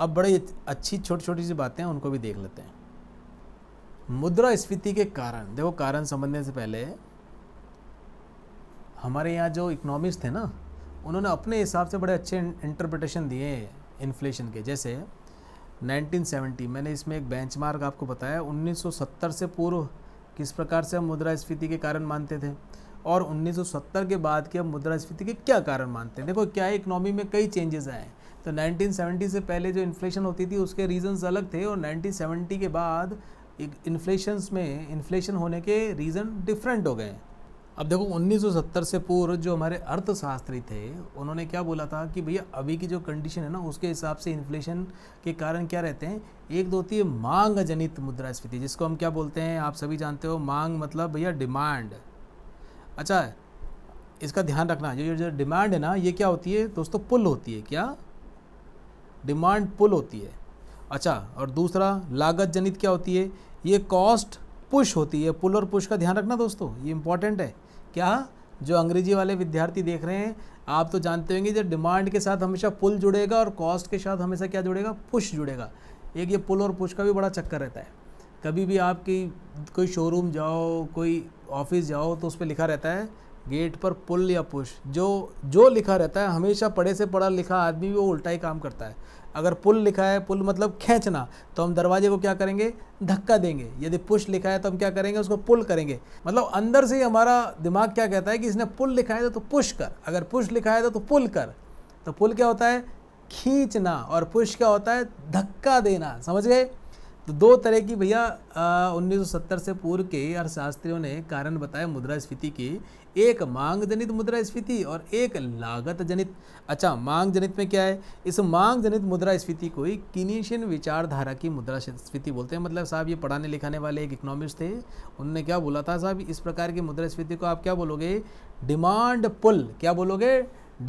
अब बड़ी अच्छी छोटी छोटी सी बातें हैं उनको भी देख लेते हैं मुद्रा स्फीति के कारण देखो कारण समझने से पहले हमारे यहाँ जो इकोनॉमिस्ट थे ना उन्होंने अपने हिसाब से बड़े अच्छे इंटरप्रिटेशन दिए इन्फ्लेशन के जैसे 1970 मैंने इसमें एक बेंचमार्क आपको बताया 1970 से पूर्व किस प्रकार से हम मुद्रास्फीति के कारण मानते थे और 1970 के बाद के हम मुद्रास्फीति के क्या कारण मानते हैं देखो क्या इकनॉमी में कई चेंजेस आए तो 1970 से पहले जो इन्फ्लेशन होती थी उसके रीजंस अलग थे और 1970 के बाद इन्फ्लेशंस में इन्फ्लेशन होने के रीज़न डिफरेंट हो गए अब देखो 1970 से पूर्व जो हमारे अर्थशास्त्री थे उन्होंने क्या बोला था कि भैया अभी की जो कंडीशन है ना उसके हिसाब से इन्फ्लेशन के कारण क्या रहते हैं एक दो तो होती है मांग जनित मुद्रास्फीति जिसको हम क्या बोलते हैं आप सभी जानते हो मांग मतलब भैया डिमांड अच्छा इसका ध्यान रखना जो जो डिमांड है ना ये क्या होती है दोस्तों पुल होती है क्या डिमांड पुल होती है अच्छा और दूसरा लागत जनित क्या होती है ये कॉस्ट पुश होती है पुल और पुश का ध्यान रखना दोस्तों ये इंपॉर्टेंट है क्या जो अंग्रेजी वाले विद्यार्थी देख रहे हैं आप तो जानते होंगे जब डिमांड के साथ हमेशा पुल जुड़ेगा और कॉस्ट के साथ हमेशा क्या जुड़ेगा पुश जुड़ेगा एक ये पुल और पुश का भी बड़ा चक्कर रहता है कभी भी आपकी कोई शोरूम जाओ कोई ऑफिस जाओ तो उस पर लिखा रहता है गेट पर पुल या पुश जो जो लिखा रहता है हमेशा पढ़े से पढ़ा लिखा आदमी भी वो उल्टा ही काम करता है अगर पुल लिखा है पुल मतलब खींचना तो हम दरवाजे को क्या करेंगे धक्का देंगे यदि पुश लिखा है तो हम क्या करेंगे उसको पुल करेंगे मतलब अंदर से ही हमारा दिमाग क्या कहता है कि इसने पुल लिखा है तो पुश कर अगर पुश लिखा है तो, तो पुल कर तो पुल क्या होता है खींचना और पुश क्या होता है धक्का देना समझ गए तो दो तरह की भैया 1970 से पूर्व के अर्थशास्त्रियों ने कारण बताया मुद्रास्फीति की एक मांग जनित मुद्रास्फीति और एक लागत जनित अच्छा मांग जनित में क्या है इस मांग जनित मुद्रास्फीति को ही किनीशियन विचारधारा की मुद्रास्फीति बोलते हैं मतलब साहब ये पढ़ाने लिखाने वाले एक इकोनॉमिस्ट थे उनने क्या बोला था साहब इस प्रकार की मुद्रास्फीति को आप क्या बोलोगे डिमांड पुल क्या बोलोगे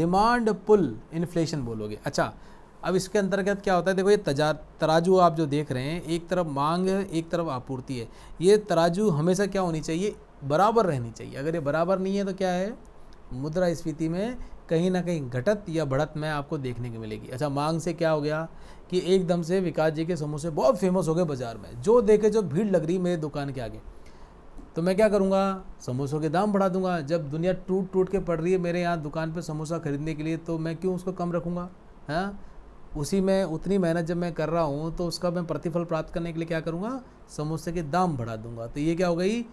डिमांड पुल इन्फ्लेशन बोलोगे अच्छा अब इसके अंतर्गत क्या होता है देखो ये तजा तराजू आप जो देख रहे हैं एक तरफ मांग है एक तरफ आपूर्ति है ये तराजू हमेशा क्या होनी चाहिए बराबर रहनी चाहिए अगर ये बराबर नहीं है तो क्या है मुद्रा स्फीति में कहीं ना कहीं घटत या बढ़त में आपको देखने को मिलेगी अच्छा मांग से क्या हो गया कि एकदम से विकास जी के समोसे बहुत फेमस हो गए बाज़ार में जो देखे जो भीड़ लग रही मेरे दुकान के आगे तो मैं क्या करूँगा समोसों के दाम बढ़ा दूंगा जब दुनिया टूट टूट के पड़ रही है मेरे यहाँ दुकान पर समोसा खरीदने के लिए तो मैं क्यों उसको कम रखूँगा हाँ उसी में उतनी मेहनत जब मैं कर रहा हूँ तो उसका मैं प्रतिफल प्राप्त करने के लिए क्या करूँगा समोसे के दाम बढ़ा दूंगा तो ये क्या हो गई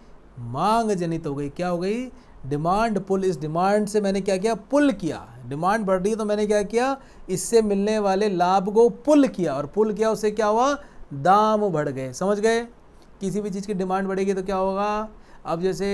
मांग जनित हो गई क्या हो गई डिमांड पुल इस डिमांड से मैंने क्या किया पुल किया डिमांड बढ़ रही है तो मैंने क्या किया इससे मिलने वाले लाभ को पुल किया और पुल किया उससे क्या हुआ दाम बढ़ गए समझ गए किसी भी चीज़ की डिमांड बढ़ेगी तो क्या होगा अब जैसे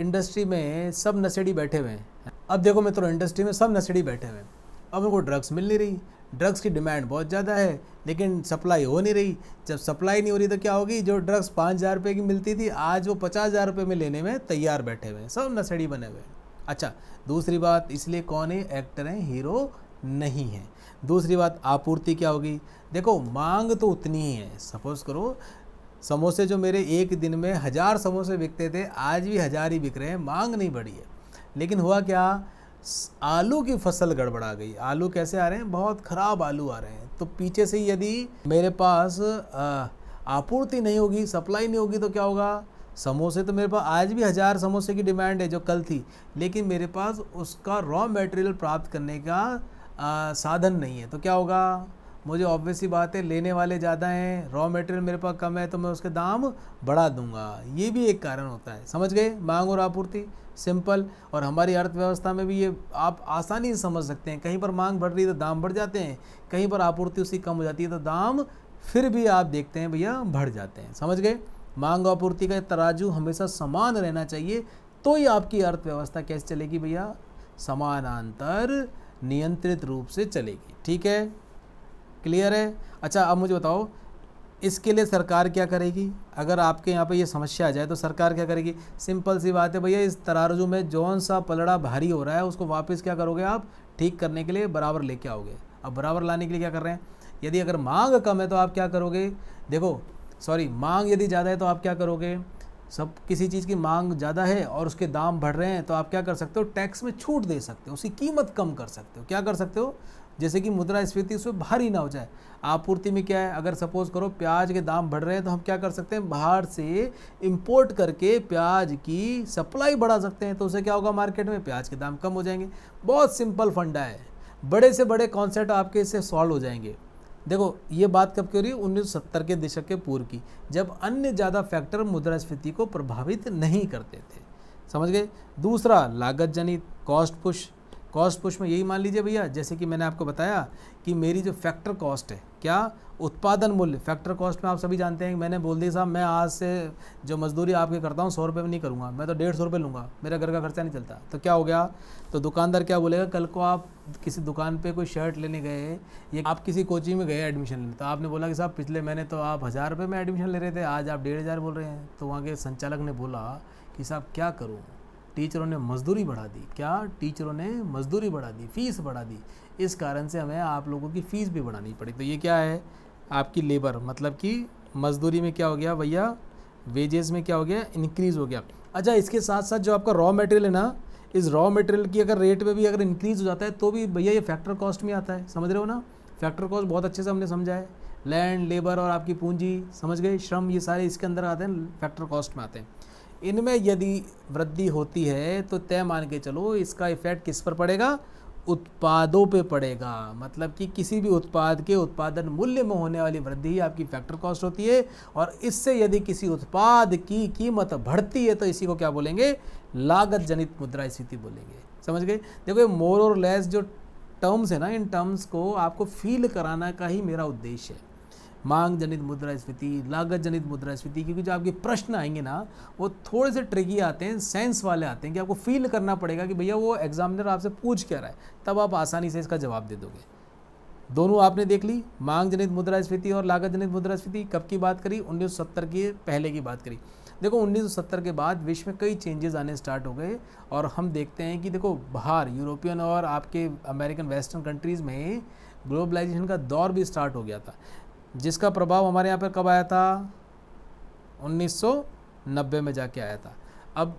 इंडस्ट्री में सब नशेड़ी बैठे हुए हैं अब देखो मित्रों इंडस्ट्री में सब नशेड़ी बैठे हुए हैं अब उनको ड्रग्स मिल नहीं रही ड्रग्स की डिमांड बहुत ज़्यादा है लेकिन सप्लाई हो नहीं रही जब सप्लाई नहीं हो रही तो क्या होगी जो ड्रग्स पाँच हज़ार रुपये की मिलती थी आज वो पचास हज़ार रुपये में लेने में तैयार बैठे हुए हैं सब नशेड़ी बने हुए हैं अच्छा दूसरी बात इसलिए कौन है एक्टर हैं हीरो नहीं हैं दूसरी बात आपूर्ति क्या होगी देखो मांग तो उतनी ही है सपोज़ करो समोसे जो मेरे एक दिन में हज़ार समोसे बिकते थे आज भी हज़ार ही बिक रहे हैं मांग नहीं बढ़ी है लेकिन हुआ क्या आलू की फसल गड़बड़ा गई आलू कैसे आ रहे हैं बहुत ख़राब आलू आ रहे हैं तो पीछे से यदि मेरे पास आपूर्ति नहीं होगी सप्लाई नहीं होगी तो क्या होगा समोसे तो मेरे पास आज भी हज़ार समोसे की डिमांड है जो कल थी लेकिन मेरे पास उसका रॉ मटेरियल प्राप्त करने का आ, साधन नहीं है तो क्या होगा मुझे ऑब्वियस ही बात है लेने वाले ज़्यादा हैं रॉ मटेरियल मेरे पास कम है तो मैं उसके दाम बढ़ा दूंगा ये भी एक कारण होता है समझ गए मांग और आपूर्ति सिंपल और हमारी अर्थव्यवस्था में भी ये आप आसानी से समझ सकते हैं कहीं पर मांग बढ़ रही है तो दाम बढ़ जाते हैं कहीं पर आपूर्ति उसकी कम हो जाती है तो दाम फिर भी आप देखते हैं भैया बढ़ जाते हैं समझ गए मांग आपूर्ति का तराजू हमेशा समान रहना चाहिए तो ही आपकी अर्थव्यवस्था कैसे चलेगी भैया समानांतर नियंत्रित रूप से चलेगी ठीक है क्लियर है अच्छा अब मुझे बताओ इसके लिए सरकार क्या करेगी अगर आपके यहाँ पे ये समस्या आ जाए तो सरकार क्या करेगी सिंपल सी बात है भैया इस तराजू में जौन सा पलड़ा भारी हो रहा है उसको वापस क्या करोगे आप ठीक करने के लिए बराबर लेके आओगे अब बराबर लाने के लिए क्या कर रहे हैं यदि अगर मांग कम है तो आप क्या करोगे देखो सॉरी मांग यदि ज़्यादा है तो आप क्या करोगे सब किसी चीज़ की मांग ज़्यादा है और उसके दाम बढ़ रहे हैं तो आप क्या कर सकते हो टैक्स में छूट दे सकते हो उसकी कीमत कम कर सकते हो क्या कर सकते हो जैसे कि मुद्रा स्फीति उसमें भारी ना हो जाए आपूर्ति में क्या है अगर सपोज करो प्याज के दाम बढ़ रहे हैं तो हम क्या कर सकते हैं बाहर से इंपोर्ट करके प्याज की सप्लाई बढ़ा सकते हैं तो उसे क्या होगा मार्केट में प्याज के दाम कम हो जाएंगे बहुत सिंपल फंडा है बड़े से बड़े कॉन्सेप्ट आपके इससे सॉल्व हो जाएंगे देखो ये बात कब की हो रही है 1970 के दशक के पूर्व की जब अन्य ज़्यादा फैक्टर मुद्रास्फीति को प्रभावित नहीं करते थे समझ गए दूसरा लागत जनित कॉस्ट पुश कॉस्ट पुश में यही मान लीजिए भैया जैसे कि मैंने आपको बताया कि मेरी जो फैक्टर कॉस्ट है क्या उत्पादन मूल्य फैक्टर कॉस्ट में आप सभी जानते हैं मैंने बोल दिया साहब मैं आज से जो मजदूरी आपके करता हूँ सौ रुपये में नहीं करूँगा मैं तो डेढ़ सौ रुपये लूँगा मेरा घर का खर्चा नहीं चलता तो क्या हो गया तो दुकानदार क्या बोलेगा कल को आप किसी दुकान पर कोई शर्ट लेने गए या आप किसी कोचिंग में गए एडमिशन लेने तो आपने बोला कि साहब पिछले महीने तो आप हज़ार रुपये में एडमिशन ले रहे थे आज आप डेढ़ हज़ार बोल रहे हैं तो वहाँ के संचालक ने बोला कि साहब क्या करूँ टीचरों ने मजदूरी बढ़ा दी क्या टीचरों ने मजदूरी बढ़ा दी फीस बढ़ा दी इस कारण से हमें आप लोगों की फ़ीस भी बढ़ानी पड़ी तो ये क्या है आपकी लेबर मतलब कि मजदूरी में क्या हो गया भैया वेजेस में क्या हो गया इंक्रीज़ हो गया अच्छा इसके साथ साथ जो आपका रॉ मटेरियल है ना इस रॉ मटेरियल की अगर रेट में भी अगर इंक्रीज़ हो जाता है तो भी भैया ये फैक्टर कॉस्ट में आता है समझ रहे हो ना फैक्टर कॉस्ट बहुत अच्छे से हमने समझा है लैंड लेबर और आपकी पूंजी समझ गए श्रम ये सारे इसके अंदर आते हैं फैक्टर कॉस्ट में आते हैं इनमें यदि वृद्धि होती है तो तय मान के चलो इसका इफेक्ट किस पर पड़ेगा उत्पादों पे पड़ेगा मतलब कि किसी भी उत्पाद के उत्पादन मूल्य में होने वाली वृद्धि आपकी फैक्टर कॉस्ट होती है और इससे यदि किसी उत्पाद की कीमत बढ़ती है तो इसी को क्या बोलेंगे लागत जनित मुद्रा स्थिति बोलेंगे समझ गए देखो मोर और लेस जो टर्म्स है ना इन टर्म्स को आपको फील कराना का ही मेरा उद्देश्य है मांग जनित मुद्रास्फीति लागत जनित स्फीति क्योंकि जो आपके प्रश्न आएंगे ना वो थोड़े से ट्रिकी आते हैं सेंस वाले आते हैं कि आपको फील करना पड़ेगा कि भैया वो एग्जामिनर आपसे पूछ क्या रहा है तब आप आसानी से इसका जवाब दे दोगे दोनों आपने देख ली मांग जनित मुद्रास्फीति और लागत जनित मुद्रास्फीति कब की बात करी सत्तर की पहले की बात करी देखो 1970 के बाद विश्व में कई चेंजेस आने स्टार्ट हो गए और हम देखते हैं कि देखो बाहर यूरोपियन और आपके अमेरिकन वेस्टर्न कंट्रीज़ में ग्लोबलाइजेशन का दौर भी स्टार्ट हो गया था जिसका प्रभाव हमारे यहाँ पर कब आया था 1990 में जाके आया था अब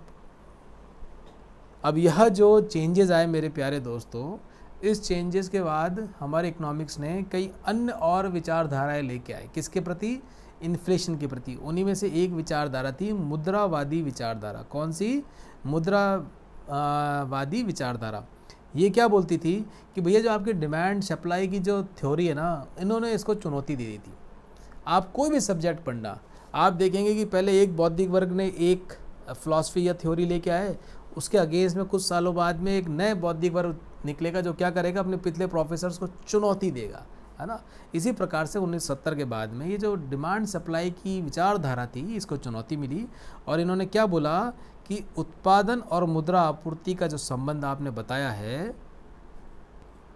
अब यह जो चेंजेस आए मेरे प्यारे दोस्तों इस चेंजेस के बाद हमारे इकोनॉमिक्स ने कई अन्य और विचारधाराएं लेके आए किसके प्रति इन्फ्लेशन के प्रति उन्हीं में से एक विचारधारा थी मुद्रावादी विचारधारा कौन सी मुद्रावादी विचारधारा ये क्या बोलती थी कि भैया जो आपकी डिमांड सप्लाई की जो थ्योरी है ना इन्होंने इसको चुनौती दे दी थी आप कोई भी सब्जेक्ट पढ़ना आप देखेंगे कि पहले एक बौद्धिक वर्ग ने एक फ़िलासफ़ी या थ्योरी लेके आए उसके अगेंस्ट में कुछ सालों बाद में एक नए बौद्धिक वर्ग निकलेगा जो क्या करेगा अपने पिछले प्रोफेसर्स को चुनौती देगा है ना इसी प्रकार से 1970 के बाद में ये जो डिमांड सप्लाई की विचारधारा थी इसको चुनौती मिली और इन्होंने क्या बोला कि उत्पादन और मुद्रा आपूर्ति का जो संबंध आपने बताया है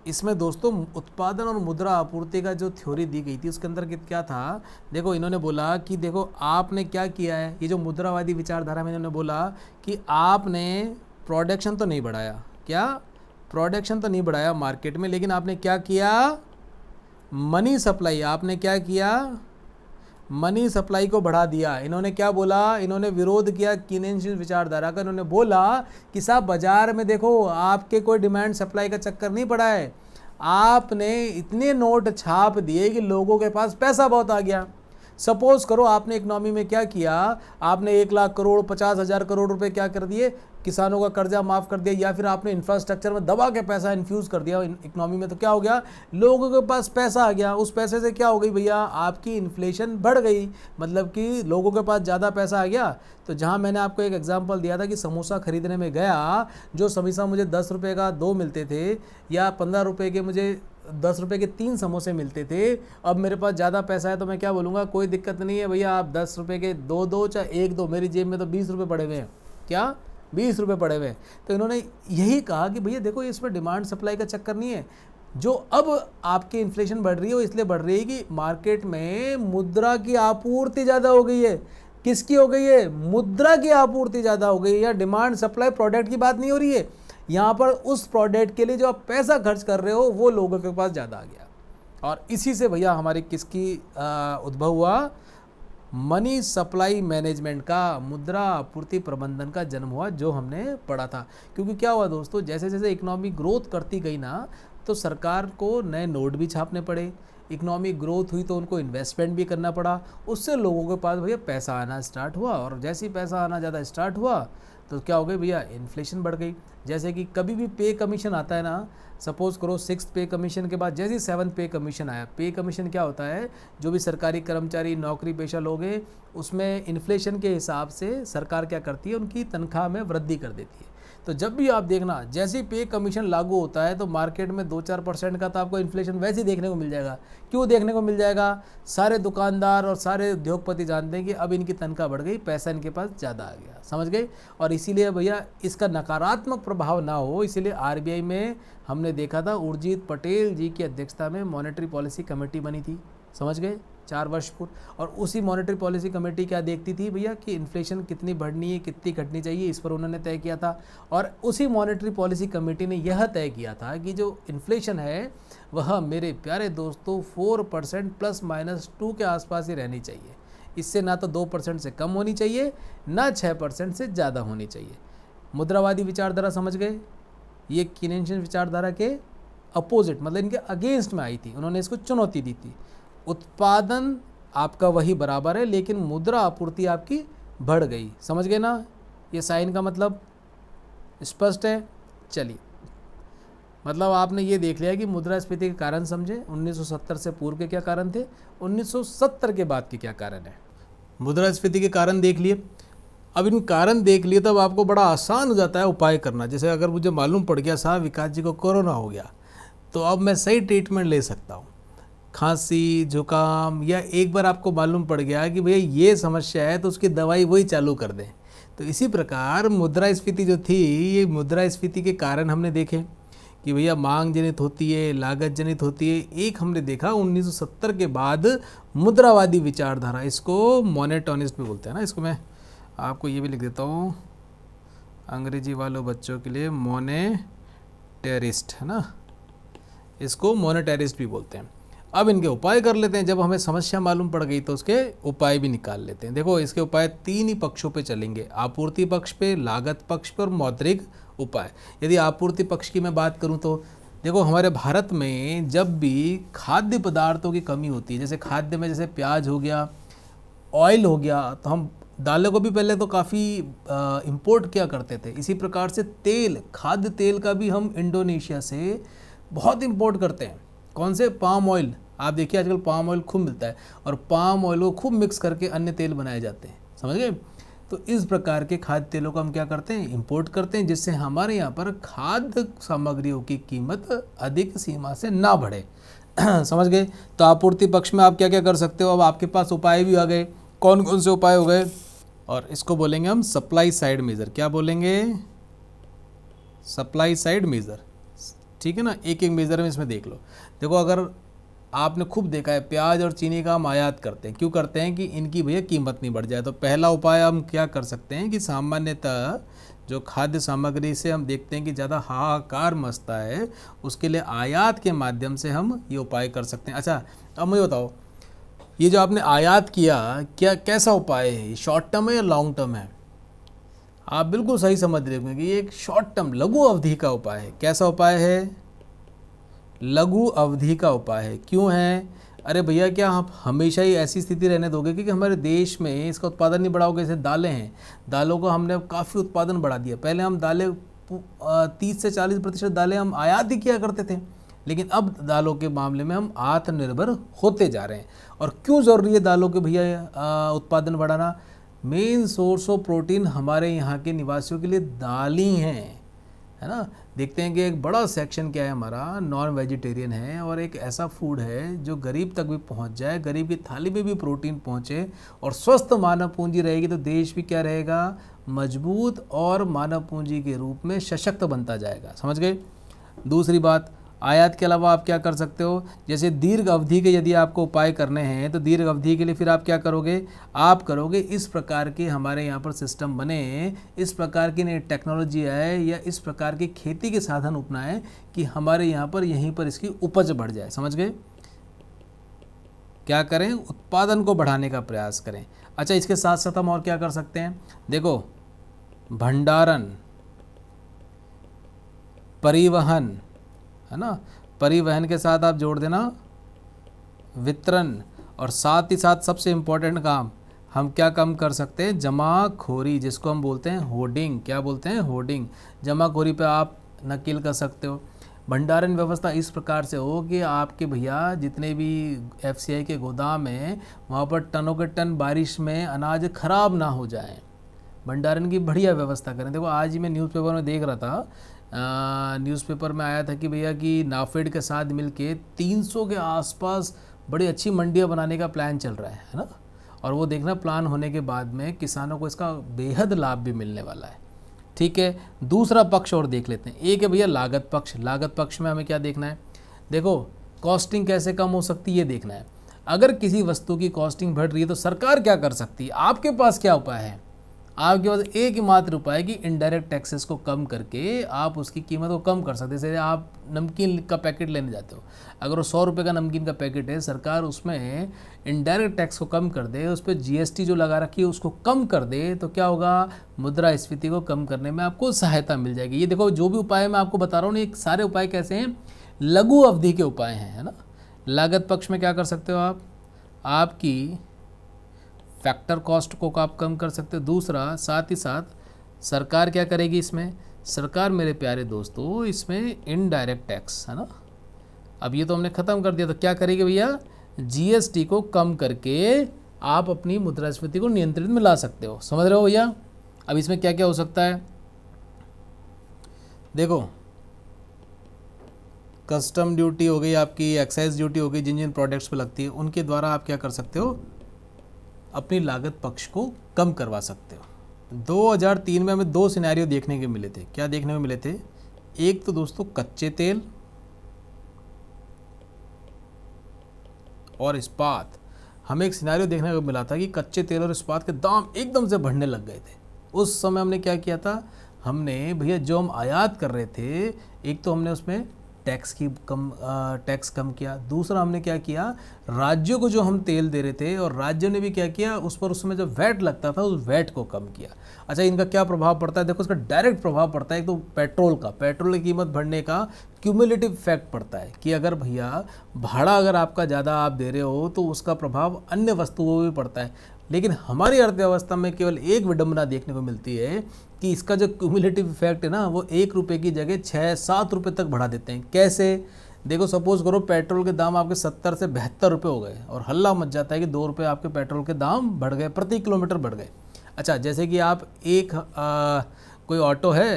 इसमें दोस्तों उत्पादन और मुद्रा आपूर्ति का जो थ्योरी दी गई थी उसके अंदर क्या था देखो इन्होंने बोला कि देखो आपने क्या किया है ये जो मुद्रावादी विचारधारा में इन्होंने बोला कि आपने प्रोडक्शन तो नहीं बढ़ाया क्या प्रोडक्शन तो नहीं बढ़ाया मार्केट में लेकिन आपने क्या किया मनी सप्लाई आपने क्या किया मनी सप्लाई को बढ़ा दिया इन्होंने क्या बोला इन्होंने विरोध किया कीनेंशियल विचारधारा का इन्होंने बोला कि साहब बाज़ार में देखो आपके कोई डिमांड सप्लाई का चक्कर नहीं पड़ा है आपने इतने नोट छाप दिए कि लोगों के पास पैसा बहुत आ गया सपोज़ करो आपने इकनॉमी में क्या किया आपने एक लाख करोड़ पचास हज़ार करोड़ रुपए क्या कर दिए किसानों का कर्जा माफ़ कर दिया या फिर आपने इंफ्रास्ट्रक्चर में दबा के पैसा इन्फ्यूज़ कर दिया इकनॉमी में तो क्या हो गया लोगों के पास पैसा आ गया उस पैसे से क्या हो गई भैया आपकी इन्फ्लेशन बढ़ गई मतलब कि लोगों के पास ज़्यादा पैसा आ गया तो जहाँ मैंने आपको एक एग्जाम्पल दिया था कि समोसा खरीदने में गया जो समोसा मुझे दस रुपये का दो मिलते थे या पंद्रह रुपये के मुझे दस रुपये के तीन समोसे मिलते थे अब मेरे पास ज़्यादा पैसा है तो मैं क्या बोलूँगा कोई दिक्कत नहीं है भैया आप दस रुपये के दो दो चाहे एक दो मेरी जेब में तो बीस रुपये पड़े हुए हैं क्या बीस रुपये पड़े हुए तो इन्होंने यही कहा कि भैया देखो इसमें डिमांड सप्लाई का चक्कर नहीं है जो अब आपकी इन्फ्लेशन बढ़ रही है वो इसलिए बढ़ रही है कि मार्केट में मुद्रा की आपूर्ति ज़्यादा हो गई है किसकी हो गई है मुद्रा की आपूर्ति ज़्यादा हो गई है या डिमांड सप्लाई प्रोडक्ट की बात नहीं हो रही है यहाँ पर उस प्रोडक्ट के लिए जो आप पैसा खर्च कर रहे हो वो लोगों के पास ज़्यादा आ गया और इसी से भैया हमारी किसकी उद्भव हुआ मनी सप्लाई मैनेजमेंट का मुद्रा आपूर्ति प्रबंधन का जन्म हुआ जो हमने पढ़ा था क्योंकि क्या हुआ दोस्तों जैसे जैसे इकोनॉमी ग्रोथ करती गई ना तो सरकार को नए नोट भी छापने पड़े इकोनॉमिक ग्रोथ हुई तो उनको इन्वेस्टमेंट भी करना पड़ा उससे लोगों के पास भैया पैसा आना स्टार्ट हुआ और जैसे ही पैसा आना ज़्यादा स्टार्ट हुआ तो क्या हो गई भैया इन्फ्लेशन बढ़ गई जैसे कि कभी भी पे कमीशन आता है ना सपोज़ करो सिक्स पे कमीशन के बाद जैसे ही सेवन पे कमीशन आया पे कमीशन क्या होता है जो भी सरकारी कर्मचारी नौकरी पेशा लोग हैं उसमें इन्फ्लेशन के हिसाब से सरकार क्या करती है उनकी तनख्वाह में वृद्धि कर देती है तो जब भी आप देखना जैसे ही पे कमीशन लागू होता है तो मार्केट में दो चार परसेंट का तो आपको इन्फ्लेशन वैसे ही देखने को मिल जाएगा क्यों देखने को मिल जाएगा सारे दुकानदार और सारे उद्योगपति जानते हैं कि अब इनकी तनख्वाह बढ़ गई पैसा इनके पास ज़्यादा आ गया समझ गए और इसीलिए भैया इसका नकारात्मक प्रभाव ना हो इसीलिए आर में हमने देखा था उर्जित पटेल जी की अध्यक्षता में मॉनिटरी पॉलिसी कमेटी बनी थी समझ गए चार वर्ष पूर्व और उसी मॉनेटरी पॉलिसी कमेटी क्या देखती थी भैया कि इन्फ्लेशन कितनी बढ़नी है कितनी घटनी चाहिए इस पर उन्होंने तय किया था और उसी मॉनेटरी पॉलिसी कमेटी ने यह तय किया था कि जो इन्फ्लेशन है वह मेरे प्यारे दोस्तों four percent plus minus two के आसपास ही रहनी चाहिए इससे ना तो दो परसेंट से कम होनी चाहिए ना छः परसेंट से ज़्यादा होनी चाहिए मुद्रावादी विचारधारा समझ गए ये किनेशन विचारधारा के अपोजिट मतलब इनके अगेंस्ट में आई थी उन्होंने इसको चुनौती दी थी उत्पादन आपका वही बराबर है लेकिन मुद्रा आपूर्ति आपकी बढ़ गई समझ गए ना ये साइन का मतलब स्पष्ट है चलिए मतलब आपने ये देख लिया कि मुद्रास्फीति के कारण समझे 1970 से पूर्व के क्या कारण थे 1970 के बाद के क्या कारण है मुद्रास्फीति के कारण देख लिए अब इन कारण देख लिए तब आपको बड़ा आसान हो जाता है उपाय करना जैसे अगर मुझे मालूम पड़ गया साहब विकास जी को कोरोना हो गया तो अब मैं सही ट्रीटमेंट ले सकता हूँ खांसी जुकाम या एक बार आपको मालूम पड़ गया कि भैया ये समस्या है तो उसकी दवाई वही चालू कर दें तो इसी प्रकार मुद्रास्फीति जो थी ये मुद्रास्फीति के कारण हमने देखे कि भैया मांग जनित होती है लागत जनित होती है एक हमने देखा 1970 के बाद मुद्रावादी विचारधारा इसको मोनेटोनिस्ट भी बोलते हैं ना इसको मैं आपको ये भी लिख देता हूँ अंग्रेजी वालों बच्चों के लिए मोने टेरिस्ट है ना इसको मोनेटेरिस्ट भी बोलते हैं अब इनके उपाय कर लेते हैं जब हमें समस्या मालूम पड़ गई तो उसके उपाय भी निकाल लेते हैं देखो इसके उपाय तीन ही पक्षों पे चलेंगे आपूर्ति पक्ष पे लागत पक्ष पर और मौद्रिक उपाय यदि आपूर्ति पक्ष की मैं बात करूँ तो देखो हमारे भारत में जब भी खाद्य पदार्थों की कमी होती है जैसे खाद्य में जैसे प्याज हो गया ऑयल हो गया तो हम दालों को भी पहले तो काफ़ी इम्पोर्ट किया करते थे इसी प्रकार से तेल खाद्य तेल का भी हम इंडोनेशिया से बहुत इम्पोर्ट करते हैं कौन से पाम ऑयल आप देखिए आजकल पाम ऑयल खूब मिलता है और पाम ऑयल को खूब मिक्स करके अन्य तेल बनाए जाते हैं समझ गए तो इस प्रकार के खाद्य तेलों को हम क्या करते हैं इंपोर्ट करते हैं जिससे हमारे यहाँ पर खाद्य सामग्रियों की कीमत अधिक सीमा से ना बढ़े समझ गए तो आपूर्ति पक्ष में आप क्या क्या कर सकते हो अब आपके पास उपाय भी आ गए कौन कौन से उपाय हो गए और इसको बोलेंगे हम सप्लाई साइड मेज़र क्या बोलेंगे सप्लाई साइड मेज़र ठीक है ना एक एक मेज़र में इसमें देख लो देखो अगर आपने खूब देखा है प्याज और चीनी का हम आयात करते हैं क्यों करते हैं कि इनकी भैया कीमत नहीं बढ़ जाए तो पहला उपाय हम क्या कर सकते हैं कि सामान्यतः जो खाद्य सामग्री से हम देखते हैं कि ज़्यादा हाहाकार मचता है उसके लिए आयात के माध्यम से हम ये उपाय कर सकते हैं अच्छा अब मुझे बताओ ये जो आपने आयात किया क्या कैसा उपाय है शॉर्ट टर्म है या लॉन्ग टर्म है आप बिल्कुल सही समझ रहे होंगे कि ये एक शॉर्ट टर्म लघु अवधि का उपाय है कैसा उपाय है लघु अवधि का उपाय है क्यों है अरे भैया क्या आप हमेशा ही ऐसी स्थिति रहने दोगे क्योंकि हमारे देश में इसका उत्पादन नहीं बढ़ाओगे जैसे दालें हैं दालों का हमने काफ़ी उत्पादन बढ़ा दिया पहले हम दालें तीस से चालीस प्रतिशत दालें हम आयात ही किया करते थे लेकिन अब दालों के मामले में हम आत्मनिर्भर होते जा रहे हैं और क्यों ज़रूरी है दालों के भैया उत्पादन बढ़ाना मेन सोर्स ऑफ प्रोटीन हमारे यहाँ के निवासियों के लिए दाल ही हैं है ना देखते हैं कि एक बड़ा सेक्शन क्या है हमारा नॉन वेजिटेरियन है और एक ऐसा फूड है जो गरीब तक भी पहुंच जाए गरीब की थाली में भी प्रोटीन पहुंचे और स्वस्थ मानव पूंजी रहेगी तो देश भी क्या रहेगा मजबूत और मानव पूंजी के रूप में सशक्त बनता जाएगा समझ गए दूसरी बात आयात के अलावा आप क्या कर सकते हो जैसे दीर्घ अवधि के यदि आपको उपाय करने हैं तो दीर्घ अवधि के लिए फिर आप क्या करोगे आप करोगे इस प्रकार के हमारे यहाँ पर सिस्टम बने इस प्रकार की नई टेक्नोलॉजी आए या इस प्रकार की खेती के साधन अपनाएं कि हमारे यहाँ पर यहीं पर इसकी उपज बढ़ जाए समझ गए क्या करें उत्पादन को बढ़ाने का प्रयास करें अच्छा इसके साथ साथ हम और क्या कर सकते हैं देखो भंडारण परिवहन है ना परिवहन के साथ आप जोड़ देना वितरण और साथ ही साथ सबसे इम्पोर्टेंट काम हम क्या कम कर सकते हैं जमाखोरी जिसको हम बोलते हैं होर्डिंग क्या बोलते हैं होर्डिंग जमाखोरी पे आप नकील कर सकते हो भंडारण व्यवस्था इस प्रकार से हो कि आपके भैया जितने भी एफ के गोदाम हैं वहाँ पर टनों के टन बारिश में अनाज ख़राब ना हो जाए भंडारण की बढ़िया व्यवस्था करें देखो आज ही मैं न्यूज़पेपर में देख रहा था न्यूज़पेपर में आया था कि भैया कि नाफेड के साथ मिल के तीन के आसपास बड़ी अच्छी मंडियाँ बनाने का प्लान चल रहा है है ना और वो देखना प्लान होने के बाद में किसानों को इसका बेहद लाभ भी मिलने वाला है ठीक है दूसरा पक्ष और देख लेते हैं एक है भैया लागत पक्ष लागत पक्ष में हमें क्या देखना है देखो कॉस्टिंग कैसे कम हो सकती है ये देखना है अगर किसी वस्तु की कॉस्टिंग बढ़ रही है तो सरकार क्या कर सकती है आपके पास क्या उपाय है आपके पास एक ही मात्र उपाय है कि इनडायरेक्ट टैक्सेस को कम करके आप उसकी कीमत को कम कर सकते हैं जैसे आप नमकीन का पैकेट लेने जाते हो अगर वो सौ रुपये का नमकीन का पैकेट है सरकार उसमें इनडायरेक्ट टैक्स को कम कर दे उस पर जी जो लगा रखी है उसको कम कर दे तो क्या होगा मुद्रा स्फीति को कम करने में आपको सहायता मिल जाएगी ये देखो जो भी उपाय मैं आपको बता रहा हूँ ये सारे उपाय कैसे हैं लघु अवधि के उपाय हैं है ना लागत पक्ष में क्या कर सकते हो आप आपकी फैक्टर कॉस्ट को आप कम कर सकते हो दूसरा साथ ही साथ सरकार क्या करेगी इसमें सरकार मेरे प्यारे दोस्तों इसमें इनडायरेक्ट टैक्स है ना अब ये तो हमने ख़त्म कर दिया तो क्या करेगी भैया जीएसटी को कम करके आप अपनी मुद्रास्फीति को नियंत्रित में ला सकते हो समझ रहे हो भैया अब इसमें क्या क्या हो सकता है देखो कस्टम ड्यूटी हो गई आपकी एक्साइज ड्यूटी हो गई जिन जिन प्रोडक्ट्स पर लगती है उनके द्वारा आप क्या कर सकते हो अपनी लागत पक्ष को कम करवा सकते हो 2003 में हमें दो सिनेरियो देखने के मिले थे क्या देखने में मिले थे एक तो दोस्तों कच्चे तेल और इस्पात हमें एक सिनेरियो देखने को मिला था कि कच्चे तेल और इस्पात के दाम एकदम से बढ़ने लग गए थे उस समय हमने क्या किया था हमने भैया जो हम आयात कर रहे थे एक तो हमने उसमें टैक्स की कम टैक्स कम किया दूसरा हमने क्या किया राज्यों को जो हम तेल दे रहे थे और राज्यों ने भी क्या किया उस पर उसमें जब वैट लगता था उस वैट को कम किया अच्छा इनका क्या प्रभाव पड़ता है देखो इसका डायरेक्ट प्रभाव पड़ता है एक तो पेट्रोल का पेट्रोल की कीमत बढ़ने का क्यूमुलेटिव इफेक्ट पड़ता है कि अगर भैया भाड़ा अगर आपका ज़्यादा आप दे रहे हो तो उसका प्रभाव अन्य वस्तुओं पर भी पड़ता है लेकिन हमारी अर्थव्यवस्था में केवल एक विडम्बना देखने को मिलती है कि इसका जो क्यूमुलेटिव इफेक्ट है ना वो एक रुपये की जगह छः सात रुपये तक बढ़ा देते हैं कैसे देखो सपोज़ करो पेट्रोल के दाम आपके सत्तर से बहत्तर रुपये हो गए और हल्ला मच जाता है कि दो रुपये आपके पेट्रोल के दाम बढ़ गए प्रति किलोमीटर बढ़ गए अच्छा जैसे कि आप एक आ, कोई ऑटो है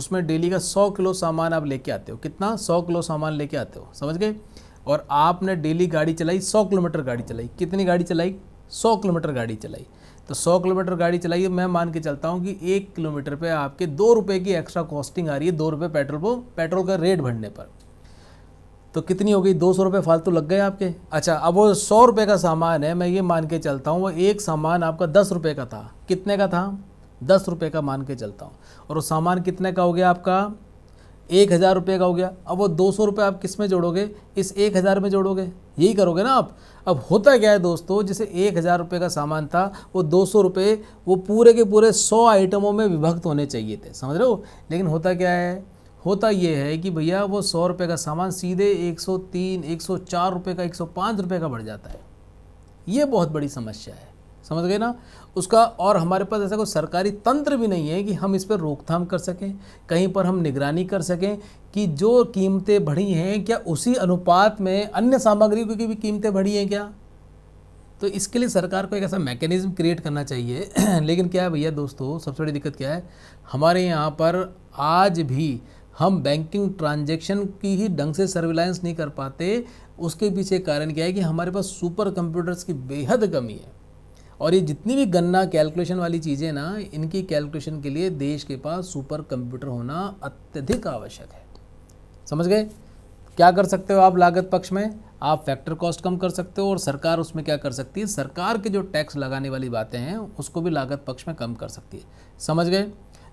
उसमें डेली का सौ किलो सामान आप लेके आते हो कितना सौ किलो सामान लेके आते हो समझ गए और आपने डेली गाड़ी चलाई सौ किलोमीटर गाड़ी चलाई कितनी गाड़ी चलाई सौ किलोमीटर गाड़ी चलाई तो सौ किलोमीटर गाड़ी चलाइए मैं मान के चलता हूँ कि एक किलोमीटर पे आपके दो रुपये की एक्स्ट्रा कॉस्टिंग आ रही है दो रुपये पेट्रोल पर पेट्रोल का रेट भरने पर तो कितनी हो गई दो सौ रुपये फालतू लग गए आपके अच्छा अब वो सौ रुपये का सामान है मैं ये मान के चलता हूँ वो एक सामान आपका दस रुपये का था कितने का था दस रुपये का मान के चलता हूँ और वो सामान कितने का हो गया आपका एक हज़ार रुपये का हो गया अब वो दो सौ रुपये आप किस में जोड़ोगे इस एक हज़ार में जोड़ोगे यही करोगे ना आप अब होता क्या है दोस्तों जैसे एक हज़ार रुपये का सामान था वो दो सौ रुपये वो पूरे के पूरे सौ आइटमों में विभक्त होने चाहिए थे समझ रहे हो लेकिन होता क्या है होता ये है कि भैया वो सौ रुपये का सामान सीधे एक सौ तीन एक सौ चार रुपये का एक सौ पाँच रुपये का बढ़ जाता है ये बहुत बड़ी समस्या है समझ गए ना उसका और हमारे पास ऐसा कोई सरकारी तंत्र भी नहीं है कि हम इस पर रोकथाम कर सकें कहीं पर हम निगरानी कर सकें कि जो कीमतें बढ़ी हैं क्या उसी अनुपात में अन्य सामग्री की भी कीमतें बढ़ी हैं क्या तो इसके लिए सरकार को एक ऐसा मैकेनिज़्म क्रिएट करना चाहिए लेकिन क्या है भैया दोस्तों सबसे बड़ी दिक्कत क्या है हमारे यहाँ पर आज भी हम बैंकिंग ट्रांजेक्शन की ही ढंग से सर्विलांस नहीं कर पाते उसके पीछे कारण क्या है कि हमारे पास सुपर कंप्यूटर्स की बेहद कमी है और ये जितनी भी गन्ना कैलकुलेशन वाली चीज़ें ना इनकी कैलकुलेशन के लिए देश के पास सुपर कंप्यूटर होना अत्यधिक आवश्यक है समझ गए क्या कर सकते हो आप लागत पक्ष में आप फैक्टर कॉस्ट कम कर सकते हो और सरकार उसमें क्या कर सकती है सरकार के जो टैक्स लगाने वाली बातें हैं उसको भी लागत पक्ष में कम कर सकती है समझ गए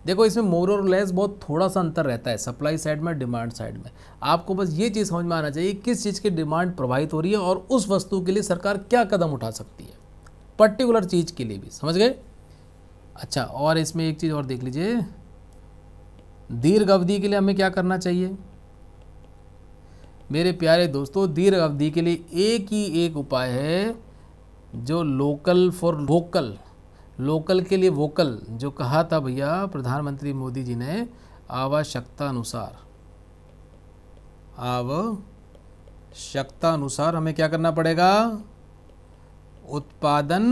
देखो इसमें मोर और लेस बहुत थोड़ा सा अंतर रहता है सप्लाई साइड में डिमांड साइड में आपको बस ये चीज़ समझ में आना चाहिए किस चीज़ की डिमांड प्रभावित हो रही है और उस वस्तु के लिए सरकार क्या कदम उठा सकती है पर्टिकुलर चीज़ के लिए भी समझ गए अच्छा और इसमें एक चीज़ और देख लीजिए दीर्घ अवधि के लिए हमें क्या करना चाहिए मेरे प्यारे दोस्तों दीर्घ अवधि के लिए एक ही एक उपाय है जो लोकल फॉर वोकल लोकल के लिए वोकल जो कहा था भैया प्रधानमंत्री मोदी जी ने आवश्यकता अनुसार आवश्यकता अनुसार हमें क्या करना पड़ेगा उत्पादन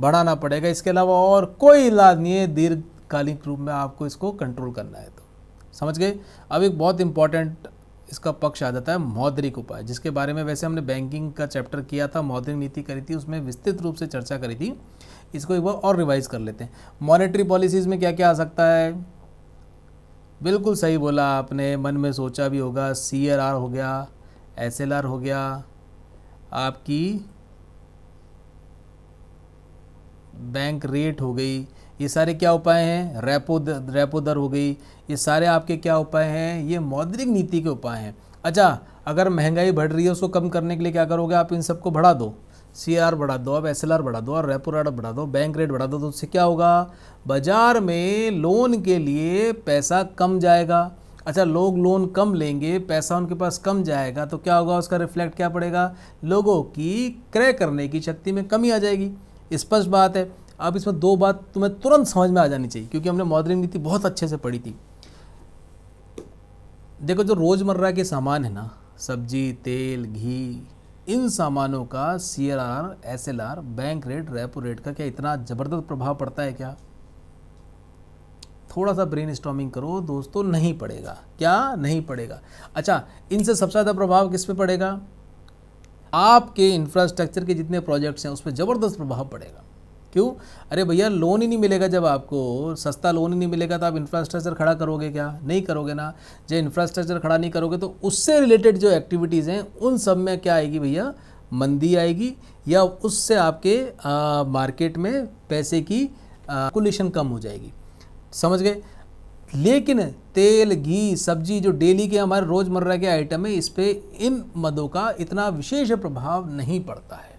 बढ़ाना पड़ेगा इसके अलावा और कोई इलाज नहीं है दीर्घकालिक रूप में आपको इसको कंट्रोल करना है तो समझ गए अब एक बहुत इंपॉर्टेंट इसका पक्ष आ जाता है मौद्रिक उपाय जिसके बारे में वैसे हमने बैंकिंग का चैप्टर किया था मौद्रिक नीति करी थी उसमें विस्तृत रूप से चर्चा करी थी इसको एक बार और रिवाइज कर लेते हैं मॉनेटरी पॉलिसीज़ में क्या क्या आ सकता है बिल्कुल सही बोला आपने मन में सोचा भी होगा सी हो गया एस हो गया आपकी बैंक रेट हो गई ये सारे क्या उपाय हैं रेपो दर रेपो दर हो गई ये सारे आपके क्या उपाय हैं ये मौद्रिक नीति के उपाय हैं अच्छा अगर महंगाई बढ़ रही है उसको कम करने के लिए क्या करोगे आप इन सबको बढ़ा दो सी आर बढ़ा दो अब एस एल आर बढ़ा दो और रेपो रेट बढ़ा दो बैंक रेट बढ़ा दो तो उससे क्या होगा बाज़ार में लोन के लिए पैसा कम जाएगा अच्छा लोग लोन कम लेंगे पैसा उनके पास कम जाएगा तो क्या होगा उसका रिफ्लेक्ट क्या पड़ेगा लोगों की क्रय करने की शक्ति में कमी आ जाएगी स्पष्ट बात है अब इसमें दो बात तुम्हें तुरंत समझ में आ जानी चाहिए क्योंकि हमने मौद्रिक नीति बहुत अच्छे से पढ़ी थी देखो जो रोज़मर्रा के सामान है ना सब्जी तेल घी इन सामानों का C L R S L R bank rate repo rate का क्या इतना ज़बरदस्त प्रभाव पड़ता है क्या थोड़ा सा ब्रेन स्टॉमिंग करो दोस्तों नहीं पड़ेगा क्या नहीं पड़ेगा अच्छा इनसे सबसे ज़्यादा प्रभाव किस पे पड़ेगा आपके इंफ्रास्ट्रक्चर के जितने प्रोजेक्ट्स हैं उस पर ज़बरदस्त प्रभाव पड़ेगा क्यों अरे भैया लोन ही नहीं मिलेगा जब आपको सस्ता लोन ही नहीं मिलेगा तो आप इंफ्रास्ट्रक्चर खड़ा करोगे क्या नहीं करोगे ना जब इंफ्रास्ट्रक्चर खड़ा नहीं करोगे तो उससे रिलेटेड जो एक्टिविटीज़ हैं उन सब में क्या आएगी भैया मंदी आएगी या उससे आपके आ, मार्केट में पैसे की कुलेशन कम हो जाएगी समझ गए लेकिन तेल घी सब्जी जो डेली के हमारे रोज़मर्रा के आइटम है इस पर इन मदों का इतना विशेष प्रभाव नहीं पड़ता है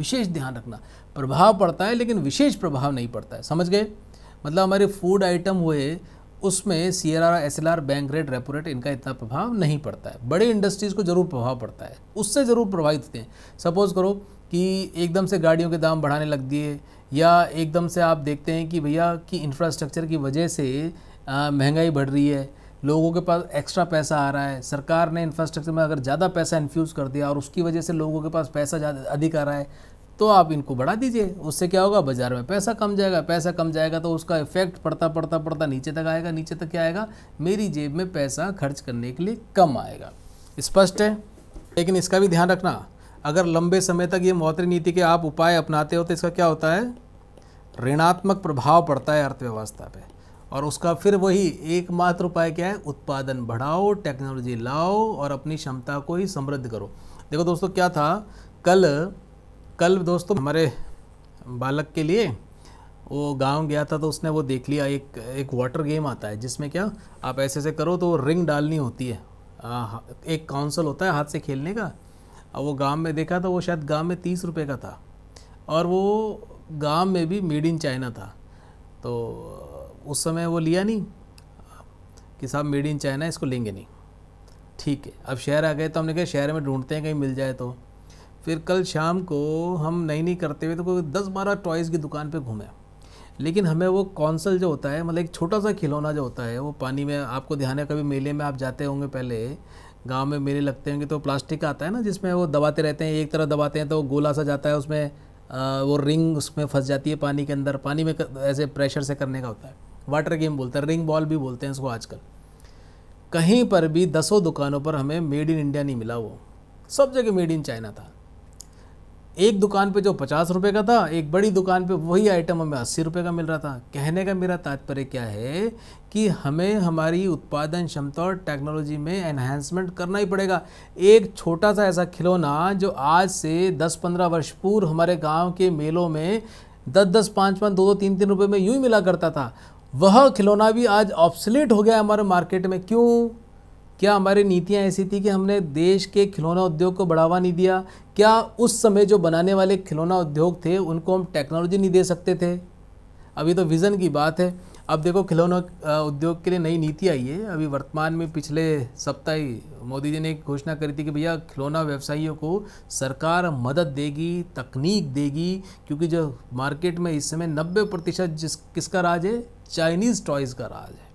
विशेष ध्यान रखना प्रभाव पड़ता है लेकिन विशेष प्रभाव नहीं पड़ता है समझ गए मतलब हमारे फूड आइटम हुए उसमें C R R S L R bank rate repo rate इनका इतना प्रभाव नहीं पड़ता है बड़े इंडस्ट्रीज़ को ज़रूर प्रभाव पड़ता है उससे ज़रूर प्रभावित होते हैं सपोज़ करो कि एकदम से गाड़ियों के दाम बढ़ाने लग दिए या एकदम से आप देखते हैं कि भैया कि इंफ्रास्ट्रक्चर की वजह से महंगाई बढ़ रही है लोगों के पास एक्स्ट्रा पैसा आ रहा है सरकार ने इंफ्रास्ट्रक्चर में अगर ज़्यादा पैसा इन्फ्यूज़ कर दिया और उसकी वजह से लोगों के पास पैसा ज़्यादा अधिक आ रहा है तो आप इनको बढ़ा दीजिए उससे क्या होगा बाज़ार में पैसा कम जाएगा पैसा कम जाएगा तो उसका इफेक्ट पड़ता पड़ता पड़ता नीचे तक आएगा नीचे तक क्या आएगा मेरी जेब में पैसा खर्च करने के लिए कम आएगा स्पष्ट है लेकिन इसका भी ध्यान रखना अगर लंबे समय तक ये मौतरी नीति के आप उपाय अपनाते हो तो इसका क्या होता है ऋणात्मक प्रभाव पड़ता है अर्थव्यवस्था पर और उसका फिर वही एकमात्र उपाय क्या है उत्पादन बढ़ाओ टेक्नोलॉजी लाओ और अपनी क्षमता को ही समृद्ध करो देखो दोस्तों क्या था कल कल दोस्तों हमारे बालक के लिए वो गांव गया था तो उसने वो देख लिया एक एक वाटर गेम आता है जिसमें क्या आप ऐसे ऐसे करो तो रिंग डालनी होती है आ, एक काउंसल होता है हाथ से खेलने का और वो गांव में देखा तो वो शायद गांव में तीस रुपये का था और वो गांव में भी मेड इन चाइना था तो उस समय वो लिया नहीं कि साहब मेड इन चाइना इसको लेंगे नहीं ठीक है अब शहर आ गए तो हमने कहा शहर में ढूंढते हैं कहीं मिल जाए तो फिर कल शाम को हम नहीं नहीं करते हुए तो कोई दस बारह टॉयज़ की दुकान पर घूमे लेकिन हमें वो कौंसल जो होता है मतलब एक छोटा सा खिलौना जो होता है वो पानी में आपको ध्यान है कभी मेले में आप जाते होंगे पहले गांव में मेले लगते होंगे तो प्लास्टिक का आता है ना जिसमें वो दबाते रहते हैं एक तरह दबाते हैं तो वो गोला सा जाता है उसमें वो रिंग उसमें फंस जाती है पानी के अंदर पानी में ऐसे प्रेशर से करने का होता है वाटर गेम बोलते हैं रिंग बॉल भी बोलते हैं इसको आजकल कहीं पर भी दसों दुकानों पर हमें मेड इन इंडिया नहीं मिला वो सब जगह मेड इन चाइना था एक दुकान पे जो पचास रुपये का था एक बड़ी दुकान पे वही आइटम हमें अस्सी रुपये का मिल रहा था कहने का मेरा तात्पर्य क्या है कि हमें हमारी उत्पादन क्षमता और टेक्नोलॉजी में एनहेंसमेंट करना ही पड़ेगा एक छोटा सा ऐसा खिलौना जो आज से दस पंद्रह वर्ष पूर्व हमारे गाँव के मेलों में दस दस पाँच पाँच दो दो तीन तीन रुपये में यूँ ही मिला करता था वह खिलौना भी आज ऑप्सलेट हो गया हमारे मार्केट में क्यों क्या हमारी नीतियाँ ऐसी थी कि हमने देश के खिलौना उद्योग को बढ़ावा नहीं दिया क्या उस समय जो बनाने वाले खिलौना उद्योग थे उनको हम टेक्नोलॉजी नहीं दे सकते थे अभी तो विज़न की बात है अब देखो खिलौना उद्योग के लिए नई नीति आई है अभी वर्तमान में पिछले सप्ताह ही मोदी जी ने एक घोषणा करी थी कि भैया खिलौना व्यवसायियों को सरकार मदद देगी तकनीक देगी क्योंकि जो मार्केट में इस समय नब्बे प्रतिशत जिस किसका राज है चाइनीज़ टॉयज़ का राज है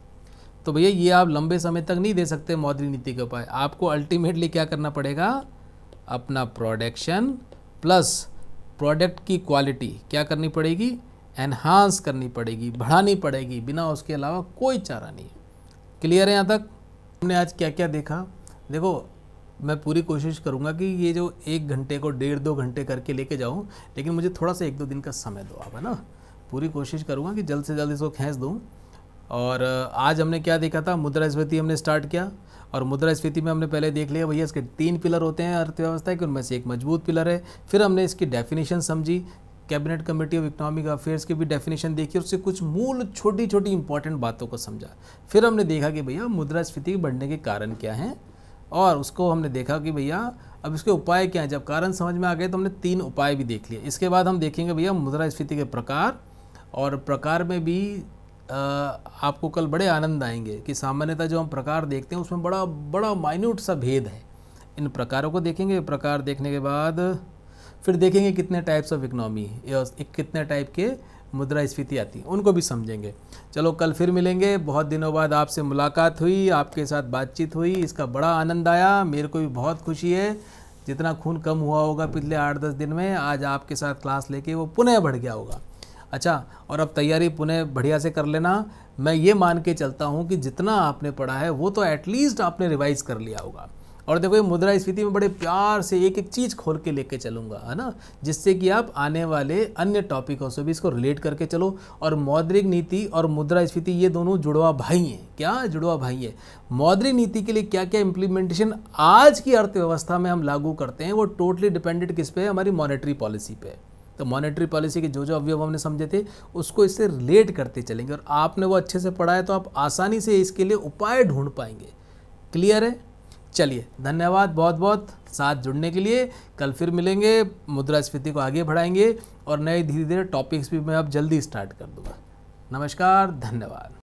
तो भैया ये आप लंबे समय तक नहीं दे सकते मौद्रिक नीति के उपाय आपको अल्टीमेटली क्या करना पड़ेगा अपना प्रोडक्शन प्लस प्रोडक्ट की क्वालिटी क्या करनी पड़ेगी एनहांस करनी पड़ेगी बढ़ानी पड़ेगी बिना उसके अलावा कोई चारा नहीं है क्लियर है यहाँ तक हमने आज क्या क्या देखा देखो मैं पूरी कोशिश करूँगा कि ये जो एक घंटे को डेढ़ दो घंटे करके लेके जाऊँ लेकिन मुझे थोड़ा सा एक दो दिन का समय दो आप है ना पूरी कोशिश करूँगा कि जल्द से जल्द इसको खींच दूँ और आज हमने क्या देखा था मुद्रास्फीति हमने स्टार्ट किया और मुद्रास्फीति में हमने पहले देख लिया भैया इसके तीन पिलर होते हैं अर्थव्यवस्था के उनमें से एक मजबूत पिलर है फिर हमने इसकी डेफिनेशन समझी cabinet committee of economic affairs की भी डेफिनेशन देखी और उससे कुछ मूल छोटी छोटी इंपॉर्टेंट बातों को समझा फिर हमने देखा कि भैया मुद्रास्फीति बढ़ने के कारण क्या हैं और उसको हमने देखा कि भैया अब इसके उपाय क्या हैं जब कारण समझ में आ गए तो हमने तीन उपाय भी देख लिए इसके बाद हम देखेंगे भैया मुद्रास्फीति के प्रकार और प्रकार में भी आ, आपको कल बड़े आनंद आएंगे कि सामान्यतः जो हम प्रकार देखते हैं उसमें बड़ा बड़ा माइन्यूट सा भेद है इन प्रकारों को देखेंगे प्रकार देखने के बाद फिर देखेंगे कितने टाइप्स ऑफ इकनॉमी कितने टाइप के मुद्रा स्फीति आती है उनको भी समझेंगे चलो कल फिर मिलेंगे बहुत दिनों बाद आपसे मुलाकात हुई आपके साथ बातचीत हुई इसका बड़ा आनंद आया मेरे को भी बहुत खुशी है जितना खून कम हुआ होगा पिछले आठ दस दिन में आज आपके साथ क्लास लेके वो पुनः बढ़ गया होगा अच्छा और अब तैयारी पुनः बढ़िया से कर लेना मैं ये मान के चलता हूँ कि जितना आपने पढ़ा है वो तो एटलीस्ट आपने रिवाइज़ कर लिया होगा और देखो ये मुद्रा स्फीति में बड़े प्यार से एक एक चीज़ खोल के लेके चलूँगा है ना जिससे कि आप आने वाले अन्य टॉपिकों से भी इसको रिलेट करके चलो और मौद्रिक नीति और मुद्रा स्फीति ये दोनों जुड़वा भाई हैं क्या जुड़वा भाई है मौद्रिक नीति के लिए क्या क्या इम्प्लीमेंटेशन आज की अर्थव्यवस्था में हम लागू करते हैं वो टोटली डिपेंडेंट किस पे है हमारी मॉनिटरी पॉलिसी पे है तो मॉनेटरी पॉलिसी के जो जो अवयव हमने समझे थे उसको इससे रिलेट करते चलेंगे और आपने वो अच्छे से पढ़ा है तो आप आसानी से इसके लिए उपाय ढूंढ पाएंगे क्लियर है चलिए धन्यवाद बहुत बहुत साथ जुड़ने के लिए कल फिर मिलेंगे मुद्रास्फीति को आगे बढ़ाएंगे और नए धीरे धीरे टॉपिक्स भी मैं अब जल्दी स्टार्ट कर दूँगा नमस्कार धन्यवाद